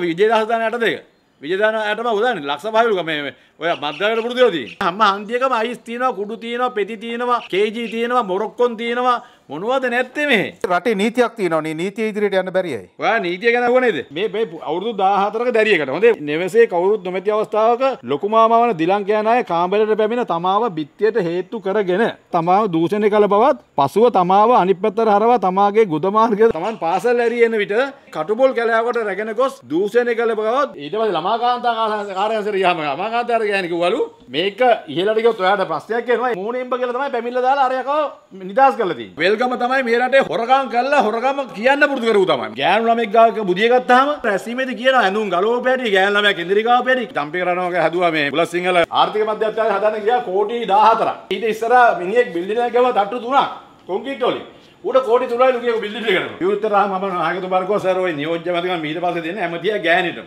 විජේදහස්ථාන යට දෙක විජදාන ඇටම උදාන ලක්ෂ පහලුක මේ ඔය මද්දාකට පුරුදු වෙලා තියෙන්නේ. හැම හන්දියකම අයිස් තියෙනවා, කුඩු තියෙනවා, පෙති තියෙනවා, කේජී තියෙනවා, මොරොක්කොන් තියෙනවා, මොනවද නැත්තේ මේ රට නීතියක් තියනවනේ නීතිය ඉදිරියට යන්න බැරියයි. ඔයා නීතිය ගැන අහුව නේද? මේ මේ අවුරුදු 14ක දැරියකට. හොඳේ නෙවසේ කවුරුත් නොමැති අවස්ථාවක ලොකු මාමා වන දිලංකයන් අය කාමරයට පැමිණ තමාව බිත්තියට හේතු කරගෙන තමාව දූෂණය කළ බවත් පසුව තමාව අනිත් පැත්තට හරවා තමාගේ ගුද මාර්ගය තමන් පාසල් ඇරී එන විට කටුබොල් කැලෑවකට රැගෙන ගොස් දූෂණය කළ බවත් ඊට පස්සේ ළමා කාන්තා කාර්යාංශයට ගියාම ළමා කාන්තාර ගෑණි කිව්වලු මේක ඉහළට ගියොත් ඔයාට ප්‍රශ්නයක් එනවා මූණෙම්බ කියලා තමයි පැමිණලා දාලා අරයකව නිදාස් කරලා තියෙන්නේ. වෙල්ගම තමයි මේ රටේ හොරකම් කළා හොරකම කියන්න පුරුදු කරපු තමයි. ගෑනු ළමෙක් ගාවක බුදිය ගත්තාම රැසීමේදී කියනවා ඇඳුම් ගලවෝ පැටි ගෑනු ළමයා කෙන්දිරිකාව පැටි තම්පි කරනවා කියලා හැදුවා මේ බුලත් සිංහල ආර්ථික මධ්‍යස්ථානය හදන්න ගියා කෝටි 14ක්. ඊට ඉස්සර මිනිහෙක් බිල්ඩින් එකක් ගාව තට්ටු තුනක් කොන්ක්‍රීට් වලින්. ඌට කෝටි 3යි ලුකියක බිල්ඩින් එකකට. විවෘතරාම මම ආගතු බර්කෝ සර් ඔය නියෝජ්‍ය මැතිතුමා ඊට පස්සේ දෙන්නේ ඇමතියා ගෑනිට.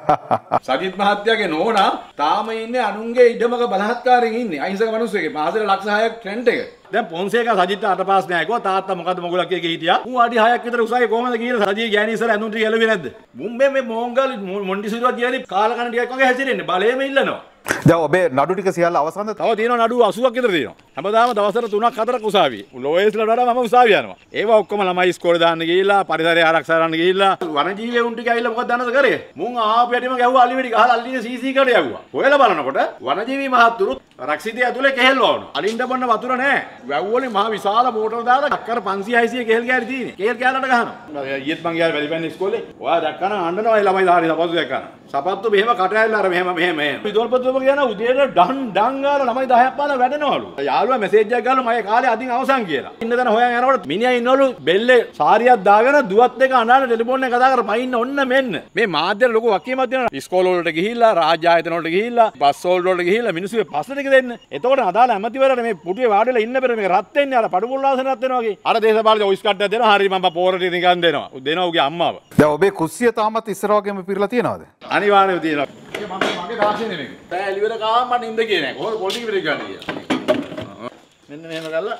සජිත් මහත්තයාගේ නෝනා තාම ඉන්නේ අනුන්ගේ ඉඩමක බලහත්කාරයෙන් ඉන්නේ. අහිංසක මිනිස්සු එකේ මාසෙට ලක්ෂ 6ක් ට්‍රෙන්ඩ් එක. දැන් පොන්සේකා සජිත්ට අටපාස් නෑ කිව්වා තාත්තා මොකද මොගලක් කිය කී හිටියා මූ අඩි 6ක් විතර උසයි කොහමද කියලා සජිත් ගෑණි ඉස්සර ඇඳුම් ටික එළුවේ නැද්ද මුම්බේ මේ මොංගල් මොන්ඩිසුරුවා කියලා කාලකණ ටිකක් වගේ හැසිරෙන්නේ බලයේම ඉල්ලනවා ද ඔබේ නඩුටික සියල් අවසන් තව තියෙන නඩු 80ක් විතර තියෙනවා. හැමදාම දවසට 3ක් 4ක් උසාවියේ. ලෝයස්ලට වඩා මම උසාවිය යනවා. ඒවා ඔක්කොම ළමයි ස්කෝරේ දාන්න ගිහිල්ලා පරිසරය ආරක්ෂා කරන්න ගිහිල්ලා වනජීවීන් ටික ඇවිල්ලා මොකක්ද දන්නද කරේ? මුන් ආපු යටිම ගැහුවා අලි වෙඩි ගහලා අල්ලින සීසී කඩ යවුවා. හොයලා බලනකොට වනජීවී මහත්තුරු රක්ෂිතය ඇතුලේ කෙහෙල් වවනවා. අලින්ද බොන්න වතුර නැහැ. වැව් වලින් මහ විශාල මෝටර දාලා අක්කර 500 600 කෙහෙල් ගෑලි තියෙන්නේ. කෙහෙල් ගෑලට ගහනවා. ඊයේත් මං ගියා වැලිපැන්න ඉස්කෝලේ. ඔයා දැක්කම අඬනවා ඒ ළමයි ධාරි සපත්තු දැක්කම. සපත්තු මෙහෙම කට ඇවිල්ලා අර මෙහෙම මෙහෙම මෙහෙම. විදෝල්පතු සුදම කියන උදේට ඩන් ඩංගාල ළමයි 10ක් පාලා වැඩනවලු. යාළුවා මැසේජ් එකක් ගාලා මගේ කාලේ අදින් අවසන් කියලා. ඉන්න තැන හොයන් යනකොට මිනිහා ඉන්නවලු බෙල්ලේ සාරියක් දාගෙන දුවත් එක අනාල ටෙලිෆෝන් එක කතා කර පයින්න ඔන්න මෙන්න. මේ මාධ්‍යවල ලොකු වකීමක් දෙනවා. ස්කෝල් වලට ගිහිල්ලා රාජ්‍ය ආයතන වලට ගිහිල්ලා බස් වෝල් වලට ගිහිල්ලා මිනිස්සුගේ පස්සට එක දෙන්න. එතකොට අදාළ ඇමතිවරට මේ පුටුවේ වාඩි වෙලා ඉන්න පෙර මේක රත් වෙන්නේ අර පඩු මුල්ලාසන රත් වෙනවා වගේ. අර දේශපාලන ඔයිස් කට්ටයක් දෙනවා. හරි මම පෝරට නිකන් දෙනවා. දෙනවා උගේ අම්මාව. දැන් ඔබේ කුස්සිය තාමත් ඉස්සර වගේම පිරලා තියෙනවද? අනිවාර්යයෙන් තියෙනවා. මේක මම මගේ තාක්ෂණය මේක. දැන් එලිවර කාම මට නිින්ද කියන්නේ නැහැ. කොහොමද පොලිටික් විතර කියන්නේ කියලා. මෙන්න මෙහෙම කරලා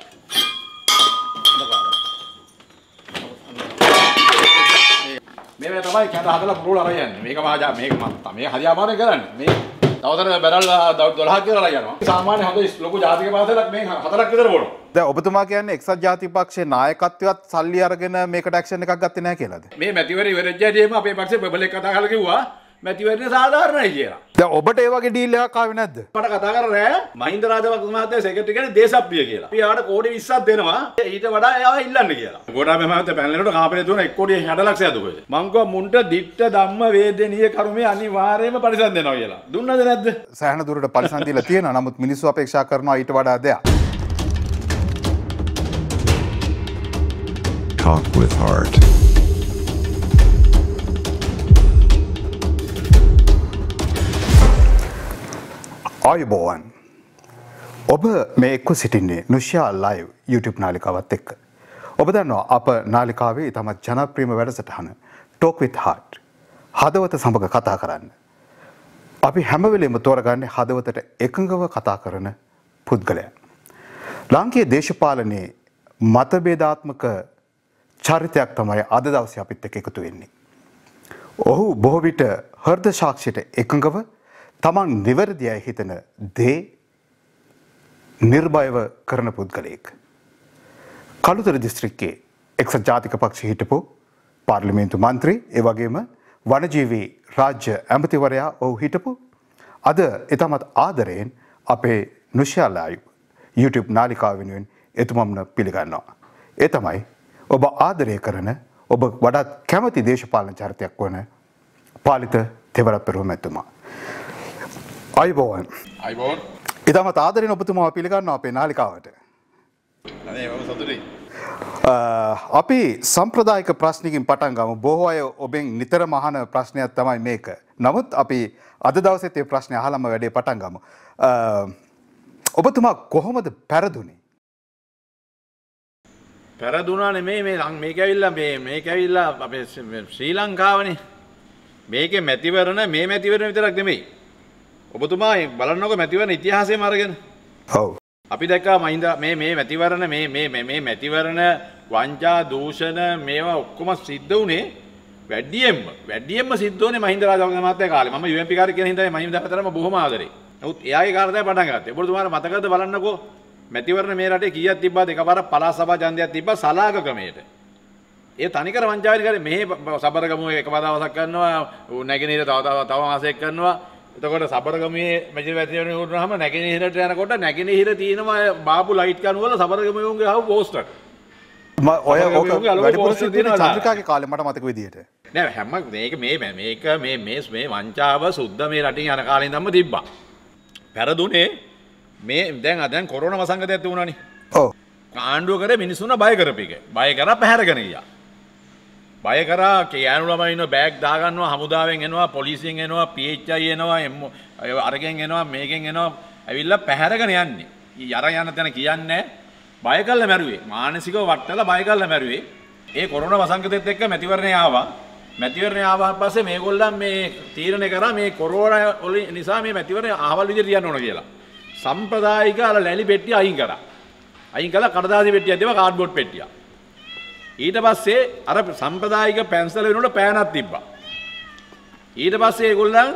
මේවා තමයි කැඳ හදලා පුරුල අර යන්නේ. මේක මහා මේක මම මේ හරි අමාරුයි කරන්නේ. මේ තවතර බැරල් 12ක් කියලා යනවා. සාමාන්‍ය හොඳ ලොකු ජාතික පාසලක් මේ හතරක් විතර බොනවා. දැන් ඔබතුමා කියන්නේ එක්සත් ජාතිපක්ෂයේ නායකත්වයත් සල්ලි අරගෙන මේකට ඇක්ෂන් එකක් ගත්තේ නැහැ කියලාද? මේ මැතිවරණ ඉවරෙච්ච හැටිම අපේ පක්ෂේ බබලෙක් කතා කරලා කිව්වා මැතිවරණ සාධාරණයි කියලා. දැන් ඔබට ඒ වගේ ඩීල් එකක් ආවේ නැද්ද? මට කතා කරන්නේ මහින්ද රාජපක්ෂ මහත්තයා සෙක්‍රටරි කෙනෙක් දේශප්‍රිය කියලා. අපි ආවට කෝටි 20ක් දෙනවා. ඊට වඩා එයාව ඉල්ලන්න කියලා. ගෝඨාභය මහත්තයා පැනලෙනකොට කාපලේ දුවන 1 කෝටි 60 ලක්ෂයක් දුකද? මං කිව්වා මුන්ට දිට්ඨ ධම්ම වේදනීය කර්මය අනිවාර්යයෙන්ම පරිසම් දෙනවා කියලා. දුන්නද නැද්ද? සෑහෙන දුරට පරිසම් දීලා තියෙනවා. නමුත් මිනිස්සු අපේක්ෂා කරනවා ඊට වඩා දෙයක්. Talk with Heart. ආයුබෝවන් ඔබ මේ එක්ව සිටින්නේ නුෂ්‍යා ලයිව් YouTube නාලිකාවත් එක්ක. ඔබ දන්නවා අප නාලිකාවේ ඉතාමත් ජනප්‍රියම වැඩසටහන ටෝක් විත් හාට් හදවත සමඟ කතා කරන්න. අපි හැමවෙලෙම තෝරගන්නේ හදවතට එකඟව කතා කරන පුද්ගලය. ලාංකයේ දේශපාලනයේ මතබේධාත්මක චරිතයක් තමයි අද දවස අපිත් එක එකතු වෙන්නේ. ඔහු බොහෝ විට හර්ද ශාක්ෂයට එකඟව තමන් නිවැරදිය හිතන දේ නිර්භයව කරන පුද්ගලයෙක්. කළුතර දිස්ත්‍රික්කේ එක්ස ජාතික පක්ෂ හිටපු පාර්ලිමේන්තු මන්ත්‍රී ඒවගේම වනජීවී රාජ්‍ය ඇමතිවරයා ඔහු හිටපු අද එතමත් ආදරයෙන් අපේ නුෂ්‍යයාලායු YouTube නාලිකා වෙනුවෙන් එතුමම්න පිළිගන්නවා. ඒ තමයි ඔබ ආදරය කරන ඔබ වඩත් කැමති දේශපාලන චරිතයක් වන පාලිත තෙවරත් පෙරුවම ඇතුමා. අයිබෝන් අයිබෝන් ඉතාම තාදරෙන ඔබතුමා පිළිගන්න අපේ නාලිකාවට අපි සම්ප්‍රදායක ප්‍රශ්නකින් පටන් ගම බොහෝ අය ඔබෙන් නිතර මහන ප්‍රශ්නයක් තමයි මේක නමුත් අපි අද දවසෙත් ඒ ප්‍රශ්නය හලම වැඩේ පටන් ගම ඔබතුමා කොහොමද පැරදුනේ පැරදුනා නෙමේ මේ ලං මේක ඇවිල්ලා මේ මේක ඇවිල්ලා අපේ ශ්‍රී ලංකාවනේ මේකේ මැතිවරණ මේ මැතිවරණ විතරක් නෙමෙයි ඔබතුමා බලන්නක මැතිවරණ ඉතිහාසය මරගෙන ඔව අපි දැක්කා මහින්ද මේ මේ මැතිවරණ මේ මේ මේ මැතිවරණ වංචා දූෂණ මේවා ඔක්කොම සිද්ධ වුණේ වැඩියෙන්ම වැඩියෙන්ම සිද්ධ වුණේ මහින්ද රාජපක්ෂ මහත්තයා කාලේ මම UMP කාර්ය කියන හින්දා මහින්ද මහත්තයාම බොහොම ආදරේ නමුත් එයාගේ කාර්යය පටන් ගත්තා ඔබතුමාට මතකද බලන්නකෝ මැතිවරණ මේ රටේ කීයක් තිබ්බාද එකපාරක් පළාත් සභා ඡන්දයක් තිබ්බා සලාක ක්‍රමයට ඒ තනිකර වංචාවනි කරේ මේ සබරගමුව එක පදවසක් කරනවා නැගෙනහිර තව තව මාසයක් කරනවා එතකොට සබරගමේ මැජි වැතිවරණ වුණාම නැගෙනහිරට යනකොට නැගෙනහිර තියෙනවා බාපු ලයිට් කණු වල සබරගමයන්ගේ ආව පෝස්ටර්. ඔය ඔක වැඩිපුර සිද්ධ චන්ද්‍රිකාගේ කාලේ මට මතක විදියට. නෑ හැම මේක මේ මේක මේ මේ මේ වංචාව සුද්ධ මේ රටින් යන කාලේ ඉඳන්ම තිබ්බා. පෙරදුනේ මේ දැන් දැන් කොරෝනා වසංගතයත් වුණානේ. ඔව්. ආණ්ඩුව කරේ මිනිස්සුන්ව බය කරපික. බය කරා පැහැරගෙන ගියා. බය කරා කෑනු ළමයින බෑග් දාගන්නවා හමුදාවෙන් එනවා පොලිසියෙන් එනවා පීච්චයි එනවා එම අරගෙන් එනවා මේකෙන් එනවා ඇවිල්ලා පැහැරගෙන යන්නේ. යර යන තැන කියන්නේ බය කළා මැරුවේ. මානසිකව වට්ටලා බය කළා මැරුවේ. ඒ කොරෝනා වසංගතෙත් එක්ක මැතිවරණේ ආවා. මැතිවරණේ ආවා පස්සේ මේගොල්ලන් මේ තීරණය කරා මේ කොරෝනා නිසා මේ මැතිවරණේ අහවල් විදිහට යන්න ඕන කියලා. සම්ප්‍රදායික අර ලැලි පෙට්ටිය අයින් කරා. අයින් කළා කඩදාසි පෙට්ටියක් දේවා කාඩ්බෝඩ් පෙට්ටියක්. ඊට පස්සේ අර සම්ප්‍රදායික පැන්සල වෙනකොට පෑනක් තිබ්බා. ඊට පස්සේ ඒගොල්ලන්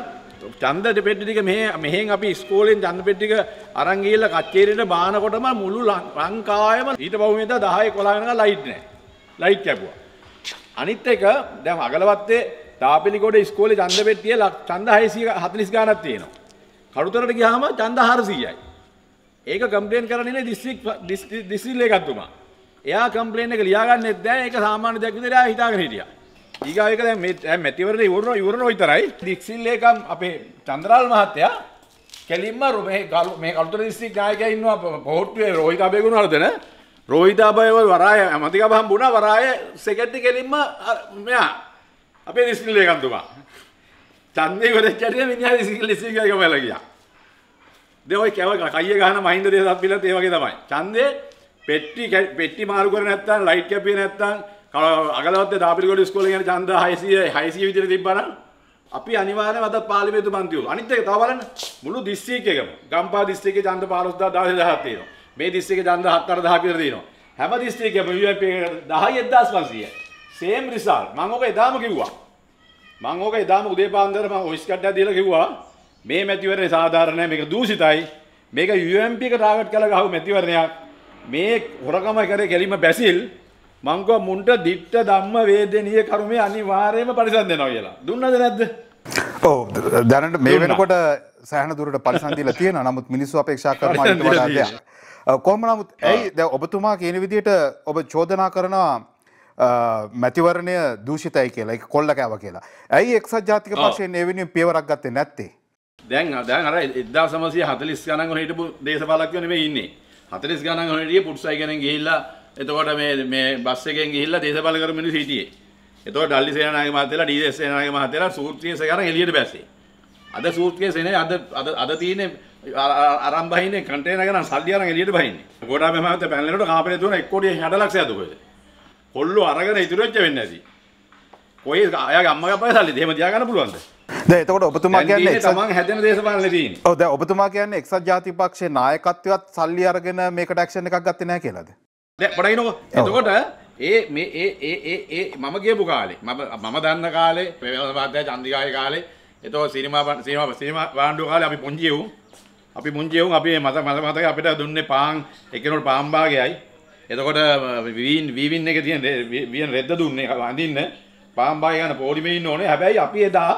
ඡන්ද පෙට්ටි ටික මෙහෙ මෙහෙන් අපි ඉස්කෝලෙන් ඡන්ද පෙට්ටි ටික අරන් ගිහලා කච්චේරියට බානකොටම මුළු ලංකාවේම ඊට පහුවෙන්ද 10 11 වෙනකන් ලයිට් නැහැ. ලයිට් කැපුවා. අනිත් එක දැන් අගලවත්තේ තාපිලිගොඩ ඉස්කෝලේ ඡන්ද පෙට්ටියේ ඡන්ද 640 ගානක් තියෙනවා. කඩුතරට ගියාම ඡන්ද 400යි. ඒක කම්ප්ලේන් කරන්නේ නේ දිස්ත්‍රික් දිස්ත්‍රික් ලේකතුමා. එයා කම්ප්ලේන් එක ලියාගන්නෙත් නැහැ. ඒක සාමාන්‍ය දෙයක් විදිහට එයා හිතාගෙන හිටියා. ඊගාව එක දැන් මේ දැන් මැතිවරණ ඉවරන ඉවරන විතරයි. දික්සිල් ඒකම් අපේ චන්ද්‍රාල් මහත්තයා කෙලින්ම මේ මේ කළුතර දිස්ත්‍රික් නායකයා ඉන්නවා පොහොට්ටුවේ රෝහිත අබේගුණ වර්ධන රෝහිත අබේව වරාය අමතික බම්බුණා වරාය සෙක්‍රටරි කෙලින්ම මෙයා අපේ දිස්ත්‍රික් ලේකම්තුමා ඡන්දේ ගොඩච්චරිය මිනිහා දිස්ත්‍රික් දිස්ත්‍රික් එක බලලා ගියා. දැන් ඔය කැව කයිය ගහන මහින්ද දේශප්පිලත් ඒ වගේ තමයි. ඡන්දේ පෙට්ටි පෙට්ටි මාරු කර නැත්තම් ලයිට් කැපිය නැත්තම් අගලවත්තේ දාපිරිගොඩ ඉස්කෝලේ යන ඡන්ද 600 600 විතර තිබ්බනම් අපි අනිවාර්යයෙන්ම අද පාර්ලිමේන්තු පන්තිවල අනිත් එක තව බලන්න මුළු දිස්ත්‍රික් එකම ගම්පා දිස්ත්‍රික්කේ ඡන්ද 15000 16000ක් තියෙනවා මේ දිස්ත්‍රික්කේ ඡන්ද 74000 විතර තියෙනවා හැම දිස්ත්‍රික්කෙම UIP එකට 10500යි සේම් රිසල්ට් මම ඔක එදාම කිව්වා මම ඕක එදාම උදේ පාන්දර මම ඔෆිස් කට්ටයක් දීලා කිව්වා මේ මැතිවරණය සාධාරණ නැහැ මේක දූෂිතයි මේක UMP එක ටාගට් කරලා ගහව මැතිවරණයක් මේ හොරකම කරේ කෙලිම බැසිල් මං කිව්වා මුන්ට දිට්ඨ ධම්ම වේදනීය කර්මය අනිවාර්යයෙන්ම පරිසම් දෙනවා කියලා. දුන්නද නැද්ද? ඔව් දැනට මේ වෙනකොට සෑහන දුරට පරිසම් දීලා තියෙනවා. නමුත් මිනිස්සු අපේක්ෂා කරනවා ඊට වඩා දෙයක්. කොහොම නමුත් ඇයි දැන් ඔබතුමා කියන විදිහට ඔබ චෝදනා කරනවා මැතිවරණය දූෂිතයි කියලා එක කොල්ල කෑව කියලා. ඇයි එක්සත් ජාතික පක්ෂයෙන් ඒ වෙනුවෙන් පියවරක් ගත්තේ නැත්තේ? දැන් දැන් අර 1940 ගණන් වල හිටපු දේශපාලකයෝ නෙමෙයි ඉන්නේ. හතරිස් ගණන් හොනටිය පුට්සයි කෙනෙන් ගිහිල්ලා එතකොට මේ මේ බස් එකෙන් ගිහිල්ලා දේශපාලන කරු මිනිස්සු හිටියේ. එතකොට ඩල්ලි සේනානායක මහත්තයලා ඩී.එස්. සේනානායක මහත්තයලා සූත්‍රීය සේකරන් එළියට බැස්සේ. අද සූත්‍රීය සේනේ අද අද අද තියෙන්නේ අරන් බහින්නේ කන්ටේනර් ගණන් සල්ලි අරන් එළියට බහින්නේ. ගෝඨාභය මහත්තයා පැනලෙනකොට කාපරේ දුවන 1 කෝටි 60 ලක්ෂයක් දුකද. කොල්ලෝ අරගෙන ඉතුරු වෙච්ච වෙන්නේ නැති. කොයි අයගේ අම්මගේ අපේ සල්ලිද එහෙම තියාගන්න පුළුවන්ද? දැතකොට ඔබතුමා කියන්නේ තමන් හැදෙන දේශපාලනදීන් ඔද ඔබතුමා කියන්නේ එක්සත් ජාතිපක්ෂේ නායකත්වයත් සල්ලි අරගෙන මේකට ඇක්ෂන් එකක් ගත්තේ නැහැ කියලාද පටයිනො එතකොට ඒ මේ ඒ ඒ ඒ ඒ මම ගියපු කාලේ මම මම දන්න කාලේ ප්‍රවේශපාත්‍ය චන්දිකාය කාලේ එතකොට සිනමා සිනමා සිනමා වාණ්ඩුව කාලේ අපි පුංචි වුන් අපි පුංචි වුන් අපි මත මත මතක අපිට දුන්නේ පාන් එකිනෙකට පාන් භාගයයි එතකොට වීන් වීවින් එකේ තියෙන වීන් රෙද්ද දුන්නේ අඳින්න පාන් භාගය ගන්න පොඩිමේ ඉන්න ඕනේ හැබැයි අපි එදා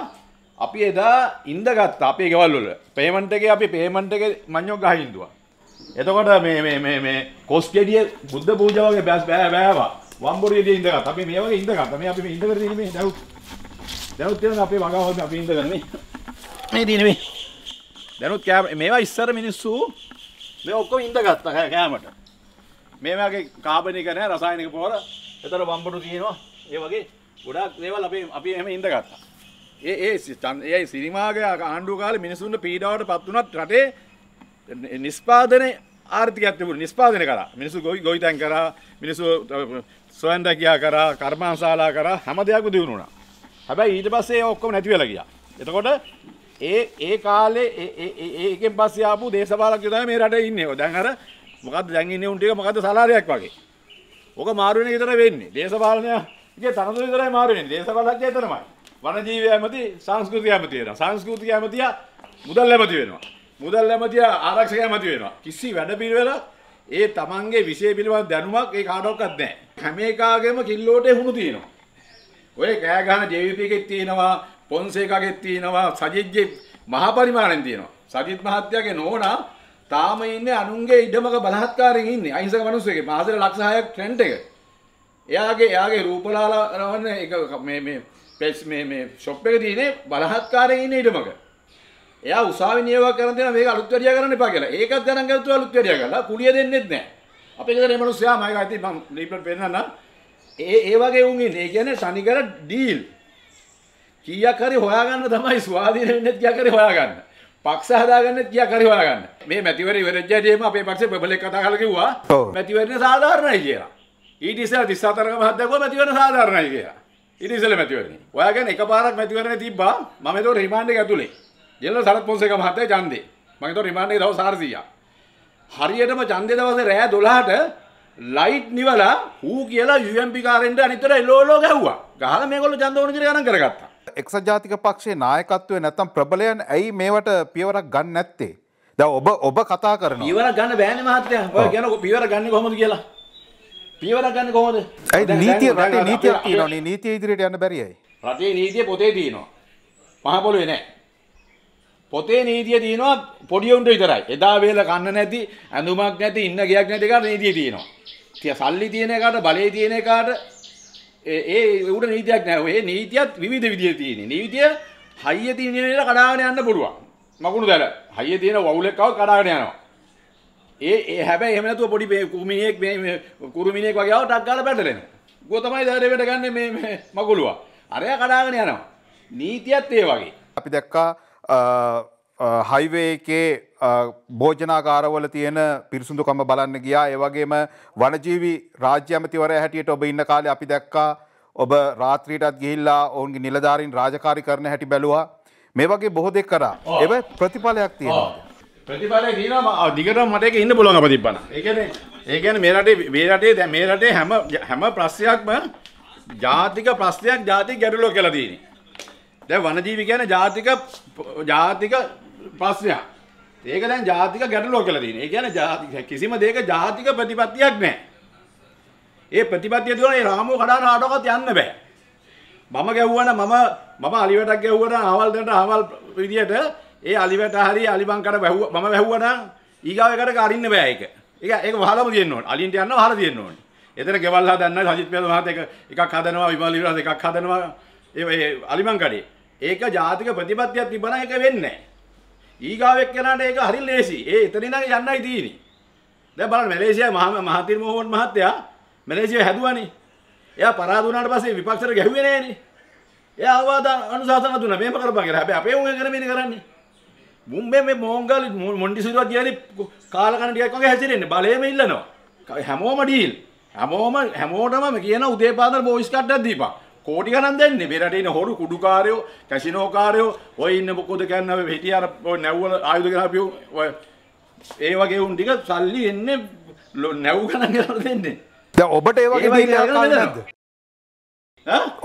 අපි එදා ඉන්දගත්ත අපේ ගෙවල් වල පේමන්ට් එකේ අපි පේමන්ට් එකේ මඤ්ඤොක් ගහ හින්දුවා. එතකොට මේ මේ මේ මේ කොස්ගෙඩිය බුද්ධ පූජා වගේ බෑස් බෑ බෑවා. වම්බොරියදී ඉඳගත්. අපි මේ වගේ ඉඳගත්. මේ අපි මේ ඉඳගෙන තියෙන මේ දැවුත්. දැවුත් තියෙන අපේ වගාවල් අපි ඉඳගෙන මේ. මේ දින මේ. දැනුත් කෑ මේවා ඉස්සර මිනිස්සු මේ ඔක්කොම ඉඳගත්තා කෑමට. මේ වගේ කාබනික නැහැ රසායනික පොහොර. ඒතර වම්බොරු තියෙනවා. ඒ වගේ ගොඩාක් දේවල් අපි අපි එහෙම ඉඳගත්තා. ඒ ඒ යයි සිරිමාගේ ආණ්ඩු කාල මිනිසුන්ට පීඩාවට පත්වනත් රටේ නිස්පාදනය ආර්ථිකඇතිපු නිස්පාදන කර මිනිසු ගොයි ගොයිතැන් කර මිනිසු සොයන්දැකයා කර කර්මාන්ශලා කර හැම දෙයක් දියුණුණා හැබැයි ඊට පස්සේ ඔක්කොම නැතිවෙල ගිය එතකොට ඒ ඒ කාලේ ඒකෙන් පස්සයාපු දේශපාලක් යුතයි මේ රට ඉන්න දැන් අර මොකද දැන්ගන්න උන්ටික මොකද සලාරයක් වගේ ඕක මාරුවෙන ඉතර වෙන්නේ දේශපාලනයගේ තනතු විතරයි මාරුවෙන් දේශපාලක්ය තරමයි වනජීවය ඇමති සංස්කෘතික ඇමති වෙනවා. සංස්කෘතික ඇමතියා මුදල් ඇමති වෙනවා. මුදල් ඇමතියා ආරක්ෂක ඇමති වෙනවා. කිසි වැඩ පිළිවෙලක් ඒ තමන්ගේ විෂය පිළිබඳ දැනුමක් ඒ කාටවත් නැහැ. හැම එකාගෙම කිල්ලෝටේ හුණු තියෙනවා. ඔය කෑ ගහන JVP තියෙනවා, පොන්සේකාගෙත් තියෙනවා, සජිත්ගේ මහා පරිමාණයෙන් තියෙනවා. සජිත් මහත්තයාගේ නෝනා තාම ඉන්නේ අනුන්ගේ ඉඩමක බලහත්කාරයෙන් ඉන්නේ. අහිංසක මිනිස්සුගේ මාසෙට ලක්ෂ 6ක් ට්‍රෙන්ඩ් එක. එයාගේ එයාගේ රූපලාලවන්නේ එක මේ මේ පෙස් මේ මේ ෂොප් එක තියෙන්නේ බලහත්කාරයෙන් ඉන්න ඊටමක. එයා උසාවි නියෝග කරන දේන මේක අලුත් වැඩියා කරන්න එපා කියලා. ඒකත් ගණන් ගත්තා අලුත් වැඩියා කළා. කුලිය දෙන්නෙත් නැහැ. අපේ ගෙදර මේ මිනිස්සයා මම ඒකයි මම රීප්ලට් පෙන්නන්න. ඒ ඒ වගේ උන් ඉන්නේ. ඒ කියන්නේ සනිකර ඩීල්. කීයක් හරි හොයාගන්න තමයි ස්වාධීන වෙන්නෙත් කීයක් හරි හොයාගන්න. පක්ෂ හදාගන්නත් ගියා කරි හොයාගන්න. මේ මැතිවරණ ඉවරජයදීම අපේ පක්ෂේ බබලෙක් කතා කරලා කිව්වා මැතිවරණ සාධාරණයි කියලා. ඊට ඉස්සෙල්ලා 34 කම හදගුවා මැතිවරණ සාධාරණයි කියලා. ඊට ඉස්සෙල්ලා මැතිවරණේ. ඔයා ගැන එකපාරක් මැතිවරණේ තිබ්බා. මම ඒතකොට රිමාන්ඩ් එක ඇතුලේ. ජෙනරල් සරත් පොන්සේක මහත්තයා ඡන්දේ. මම ඒතකොට රිමාන්ඩ් එක දවස් 400ක්. හරියටම ඡන්දේ දවසේ රෑ 12ට ලයිට් නිවලා හූ කියලා UMP කාරෙන්ට අනිතර එලෝලෝ ගැහ්වා. ගහලා මේගොල්ලෝ ඡන්ද ඕන විදිහට ගණන් කරගත්තා. එක්සත් ජාතික පක්ෂයේ නායකත්වයේ නැත්තම් ප්‍රබලයන් ඇයි මේවට පියවරක් ගන්න නැත්තේ? දැන් ඔබ ඔබ කතා කරනවා. පියවර ගන්න බෑනේ මහත්තයා. ඔය කියන පියවර ගන්නේ කොහොමද කියලා? පීවර ගන්න කොහොමද? ඇයි නීතිය රටේ නීතියක් තියෙනවනේ. නීතිය ඉදිරියට යන්න බැරියයි. රටේ නීතිය පොතේ තියෙනවා. පහ පොළවේ නැහැ. පොතේ නීතිය තියෙනවා පොඩි උන්ට විතරයි. එදා වේල කන්න නැති, ඇඳුමක් නැති, ඉන්න ගයක් නැති කාට නීතිය තියෙනවා. තිය සල්ලි තියෙන එකාට, බලේ තියෙන එකාට ඒ උඩ නීතියක් නැහැ. ඒ නීතියත් විවිධ විදිහේ තියෙන්නේ. නීතිය හයිය තියෙන විදිහට කඩාගෙන යන්න පුළුවන්. මකුණු දැල. හයිය තියෙන වවුලෙක් කව කඩාගෙන යනවා. ඒ ඒ හැබැයි එහෙම නැතුව පොඩි මේ කුරුමිනියෙක් මේ කුරුමිනියෙක් වගේ ආව ටක් ගාලා පැටලෙනවා. ගෝ තමයි දඩේවට ගන්න මේ මේ මගුලුවා. අරයා කඩාගෙන යනවා. නීතියත් ඒ වගේ. අපි දැක්කා හයිවේ එකේ භෝජනාකාරවල තියෙන පිරිසුඳුකම බලන්න ගියා ඒවගේම වනජීවි රාජ්‍ය ඇමතිවර හැටියට ඔබ ඉන්න කාලේ අපි දැක්කා ඔබ රාත්‍රීටත් ගිහිල්ලා ඔවුන්ගේ නිලධාරීන් රාජකාරි කරන හැටි බැලුවා මේ වගේ බොහෝ දෙක් කරා ඒව ප්‍රතිඵලයක් තියෙනවා ප්‍රතිඵලය කියනවා දිගටම මට ඒක ඉන්න පුළුවන් අප තිබ්බනම්. ඒ කියන්නේ ඒ කියන්නේ මේ රටේ මේ රටේ දැන් මේ රටේ හැම හැම ප්‍රශ්නයක්ම ජාතික ප්‍රශ්නයක් ජාතික ගැටලුව කියලා තියෙන්නේ. දැන් වනජීවි කියන්නේ ජාතික ජාතික ප්‍රශ්නයක්. ඒක දැන් ජාතික ගැටලුව කියලා තියෙන්නේ. ඒ කියන්නේ ජාතික කිසිම දෙයක ජාතික ප්‍රතිපත්තියක් නැහැ. ඒ ප්‍රතිපත්තිය දුවන ඒ රාමුව කඩන රටකත් යන්න බෑ. මම ගැව්වා නම් මම මම අලිවටක් ගැව්වා නම් ආවල් දෙන්න ආවල් විදියට ඒ අලිවට හරි අලිබංකට වැහුව මම වැහුවනම් ඊගාව එකට අරින්න බෑ ඒක. ඒක ඒක වහලම තියෙන්න ඕනේ. අලින්ට යන්න වහලා තියෙන්න ඕනේ. එතන ගෙවල් හදන්න සජිත් පියාද මහත් එක එකක් හදනවා විමල් විලාස එකක් හදනවා ඒ අලිබංකඩේ. ඒක ජාතික ප්‍රතිපත්තියක් තිබ්බනම් ඒක වෙන්නේ නැහැ. ඊගාව එක්කනට ඒක හරි ලේසි. ඒ එතන ඉඳන් යන්නයි තියෙන්නේ. දැන් බලන්න මැලේසියාවේ මහා මහතිර් මොහොන් මහත්තයා මැලේසියාව හැදුවානේ. එයා පරාද වුණාට පස්සේ විපක්ෂයට ගැහුවේ නෑනේ. එයා අවවාද අනුශාසන දුන්නා. මේක කරපන් කියලා. හැබැයි අපේ උන් කරන්නේ කරන්නේ. මුන් මේ මේ මොංගල් මොන්ඩිසූරිවත් ගියනේ කාලා කන ටිකක් වගේ හැසිරෙන්නේ බලයේම ඉල්ලනවා හැමෝම ඩීල් හැමෝම හැමෝටම කියන උදේ පාන්දර බෝයිස් කට්ටක් දීපන් කෝටි ගණන් දෙන්නේ මේ රටේ ඉන්න හොරු කුඩුකාරයෝ කැසිනෝකාරයෝ ඔය ඉන්න මොකද කියන්නේ අපි හිටිය අර ඔය නැව්වල ආයුධ ගහපියෝ ඔය ඒ වගේ උන් ටික සල්ලි එන්නේ නැව් ගණන් කරලා දෙන්නේ දැන් ඔබට ඒ වගේ දීලා නැද්ද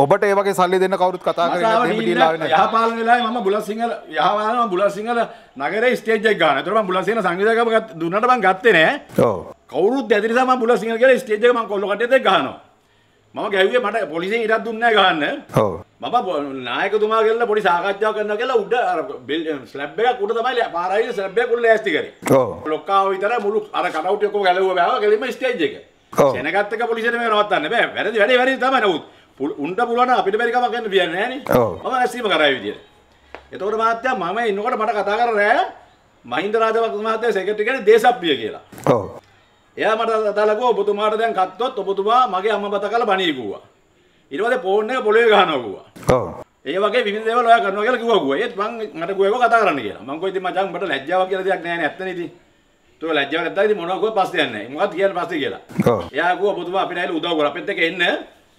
ඔබට ඒවගේ සල්ලි දෙන්න කවරුත් කතා කරන යහපාල වෙලා ම බුල සිංහල යහවාන බුල සිංහල නගර ස්ටේජක් ගන්න තුරම බුලසින සංගීතක දුන්නට බං ගත්තනේ කවරුත් ඇතිරිසම බුල සිංහල ස්ටේජකම කොල්ලොට ගන්න මම ගැවේ මට පොලිසි ඉරත් දුන්න ගන්න මම නායකතුමා කියල පොඩි සාකච්ඡා කරන්න කියලා උඩ බිල් ස්ලැබ් එකක් උඩ තමයි පාරයි ස්ලැබ් එක උඩ ඇස්ති කරේ ලොක්කාව විතර මුළු අර කටවුට් එකක් ගැලවුවා බෑවා ගෙලින්ම ස්ටේජ් එක සෙනගත් එක පොලිසියට මේ නවත්තන්න බෑ වැරදි වැඩේ වැරදි තමයි නමුත් උන්ට පුළුවන් අපිට බැරි කමක් ගන්න කියන්නේ නෑනේ. ඔව්. මම ඇසීම කරා විදියට. එතකොට මහත්තයා මම ඉන්නකොට මට කතා කරන්නේ මහින්ද රාජපක්ෂ මහත්තයා සෙක්‍රටරි කෙනෙක් දේශප්‍රිය කියලා. ඔව්. එයා මට දාලා ඔබතුමාට දැන් කත්තොත් ඔබතුමා මගේ අම්මා බත කරලා බණී කිව්වා. ඊට පස්සේ ෆෝන් එක පොළවේ ගහනවා කිව්වා. ඔව්. ඒ වගේ විවිධ දේවල් ඔයා කරනවා කියලා කිව්වා කිව්වා. ඒත් මං මට කිව්වා කතා කරන්න කියලා. මං කිව්වා ඉතින් මචං මට ලැජ්ජාවක් කියලා දෙයක් නෑනේ ඇත්තනේ ඉතින්. තෝ ලැජ්ජාවක් නැත්නම් ඉතින් මොනවා කිව්වද පස්සේ යන්නේ. මොකක්ද කියන්නේ පස්සේ කියලා. ඔව්. එයා කිව්වා ඔබතුමා අපිට ඇවිල්ලා උදව් කරා. අපිත් එක්ක එන්න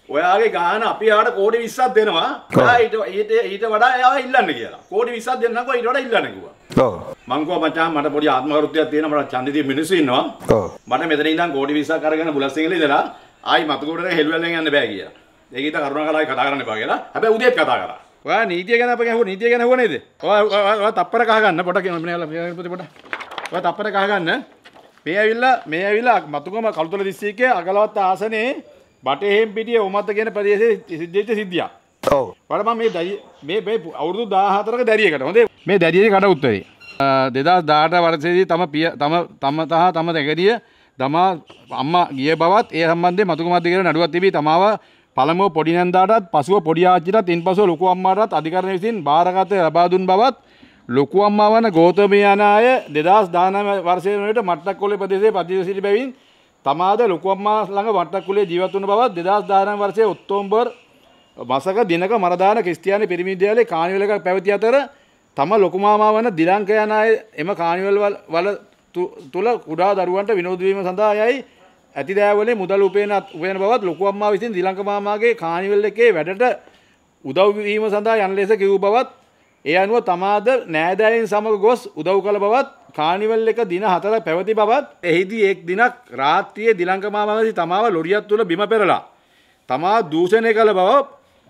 ඔයාගේ ගාන අපි යාට කෝඩි විස්සක් දෙනවා ඊට ඊට ඊට වඩා එයා ඉල්ලන්න කියලා කෝඩි විස්සක් දෙන්නකෝ ඊට වඩා ඉල්ලන්න කිව්වා ඔව් මං කෝ මචං මට පොඩි ආත්මකෘත්‍යයක් තියෙනවා මට ඡන්දිතිය මිනිස්සු ඉන්නවා ඔව් මට මෙතන ඉඳන් කෝඩි විස්සක් අරගෙන බුලස්සිංගල ඉඳලා ආයි මතකෝඩට හෙළුවැල්ලෙන් යන්න බෑ කියලා ඒක ඊට කරුණාකරලා කතා කරන්න එපා කියලා හැබැයි උදේත් කතා කරා ඔයා නීතිය ගැන අපේ ගැහුවා නීතිය ගැන හුවනේද ඔයා ඔයා තප්පර කහගන්න පොඩක් මෙන්න පොඩ ඔයා තප්පර කහගන්න මේ ඇවිල්ලා මේ ඇවිල්ලා මතුගම කලුතල දිස්ත්‍රික්කයේ අගලවත් ආසනේ බටහෙම් පිටිය ඔමත්ත කියන ප්‍රදේශයේ සිද්ධිච්ච සිද්ධියක්. ඔව්. බලන්න මම මේ මේ මේ අවුරුදු 14ක දැරියකට හොඳේ මේ දැරියේ කඩ උත්තරේ. 2018 වර්ෂයේදී තම පිය තම තම තහ තම දෙගරිය තමා අම්මා ගිය බවත් ඒ සම්බන්ධයෙන් මතුකමත් දෙකේ නඩුවක් තිබී තමාව පළමුව පොඩි නැන්දාටත් පසුව පොඩි ආච්චිටත් ඉන්පසුව ලොකු අම්මාටත් අධිකරණය විසින් බාරගත ලබා දුන් බවත් ලොකු අම්මා වන ගෞතම යන අය 2019 වර්ෂයේ වනවිට මට්ටක්කොල්ලේ ප්‍රදේශයේ පදිව සිටි බැවින් තමාද ලොකුම්මා ළඟ වට්ටක්කුලේ ජීවත් වුණ බවත් 2019 වර්ෂයේ ඔක්තෝබර් මසක දිනක මරදාන ක්‍රිස්තියානි පිරිමින්දියාලේ කානිවල් එකක් පැවති අතර තම ලොකු මාමා වන දිලංකයන් අය එම කානිවල් වල තුල කුඩා දරුවන්ට විනෝද වීම සඳහා යයි ඇති දෑවලේ මුදල් උපයන උපයන බවත් ලොකු අම්මා විසින් දිලංක මාමාගේ කානිවල් එකේ වැඩට උදව් වීම සඳහා යන ලෙස කිව් බවත් ඒ අනුව තමාද නෑදෑයින් සමග ගොස් උදව් කළ බවත් කානිවල් එක දින හතර පැවති බවත් එහිදී එක් දිනක් රාත්‍රියේ දිලංකමා මැති තමාව ලොරියක් තුල බිම පෙරලා තමා දූෂණය කළ බව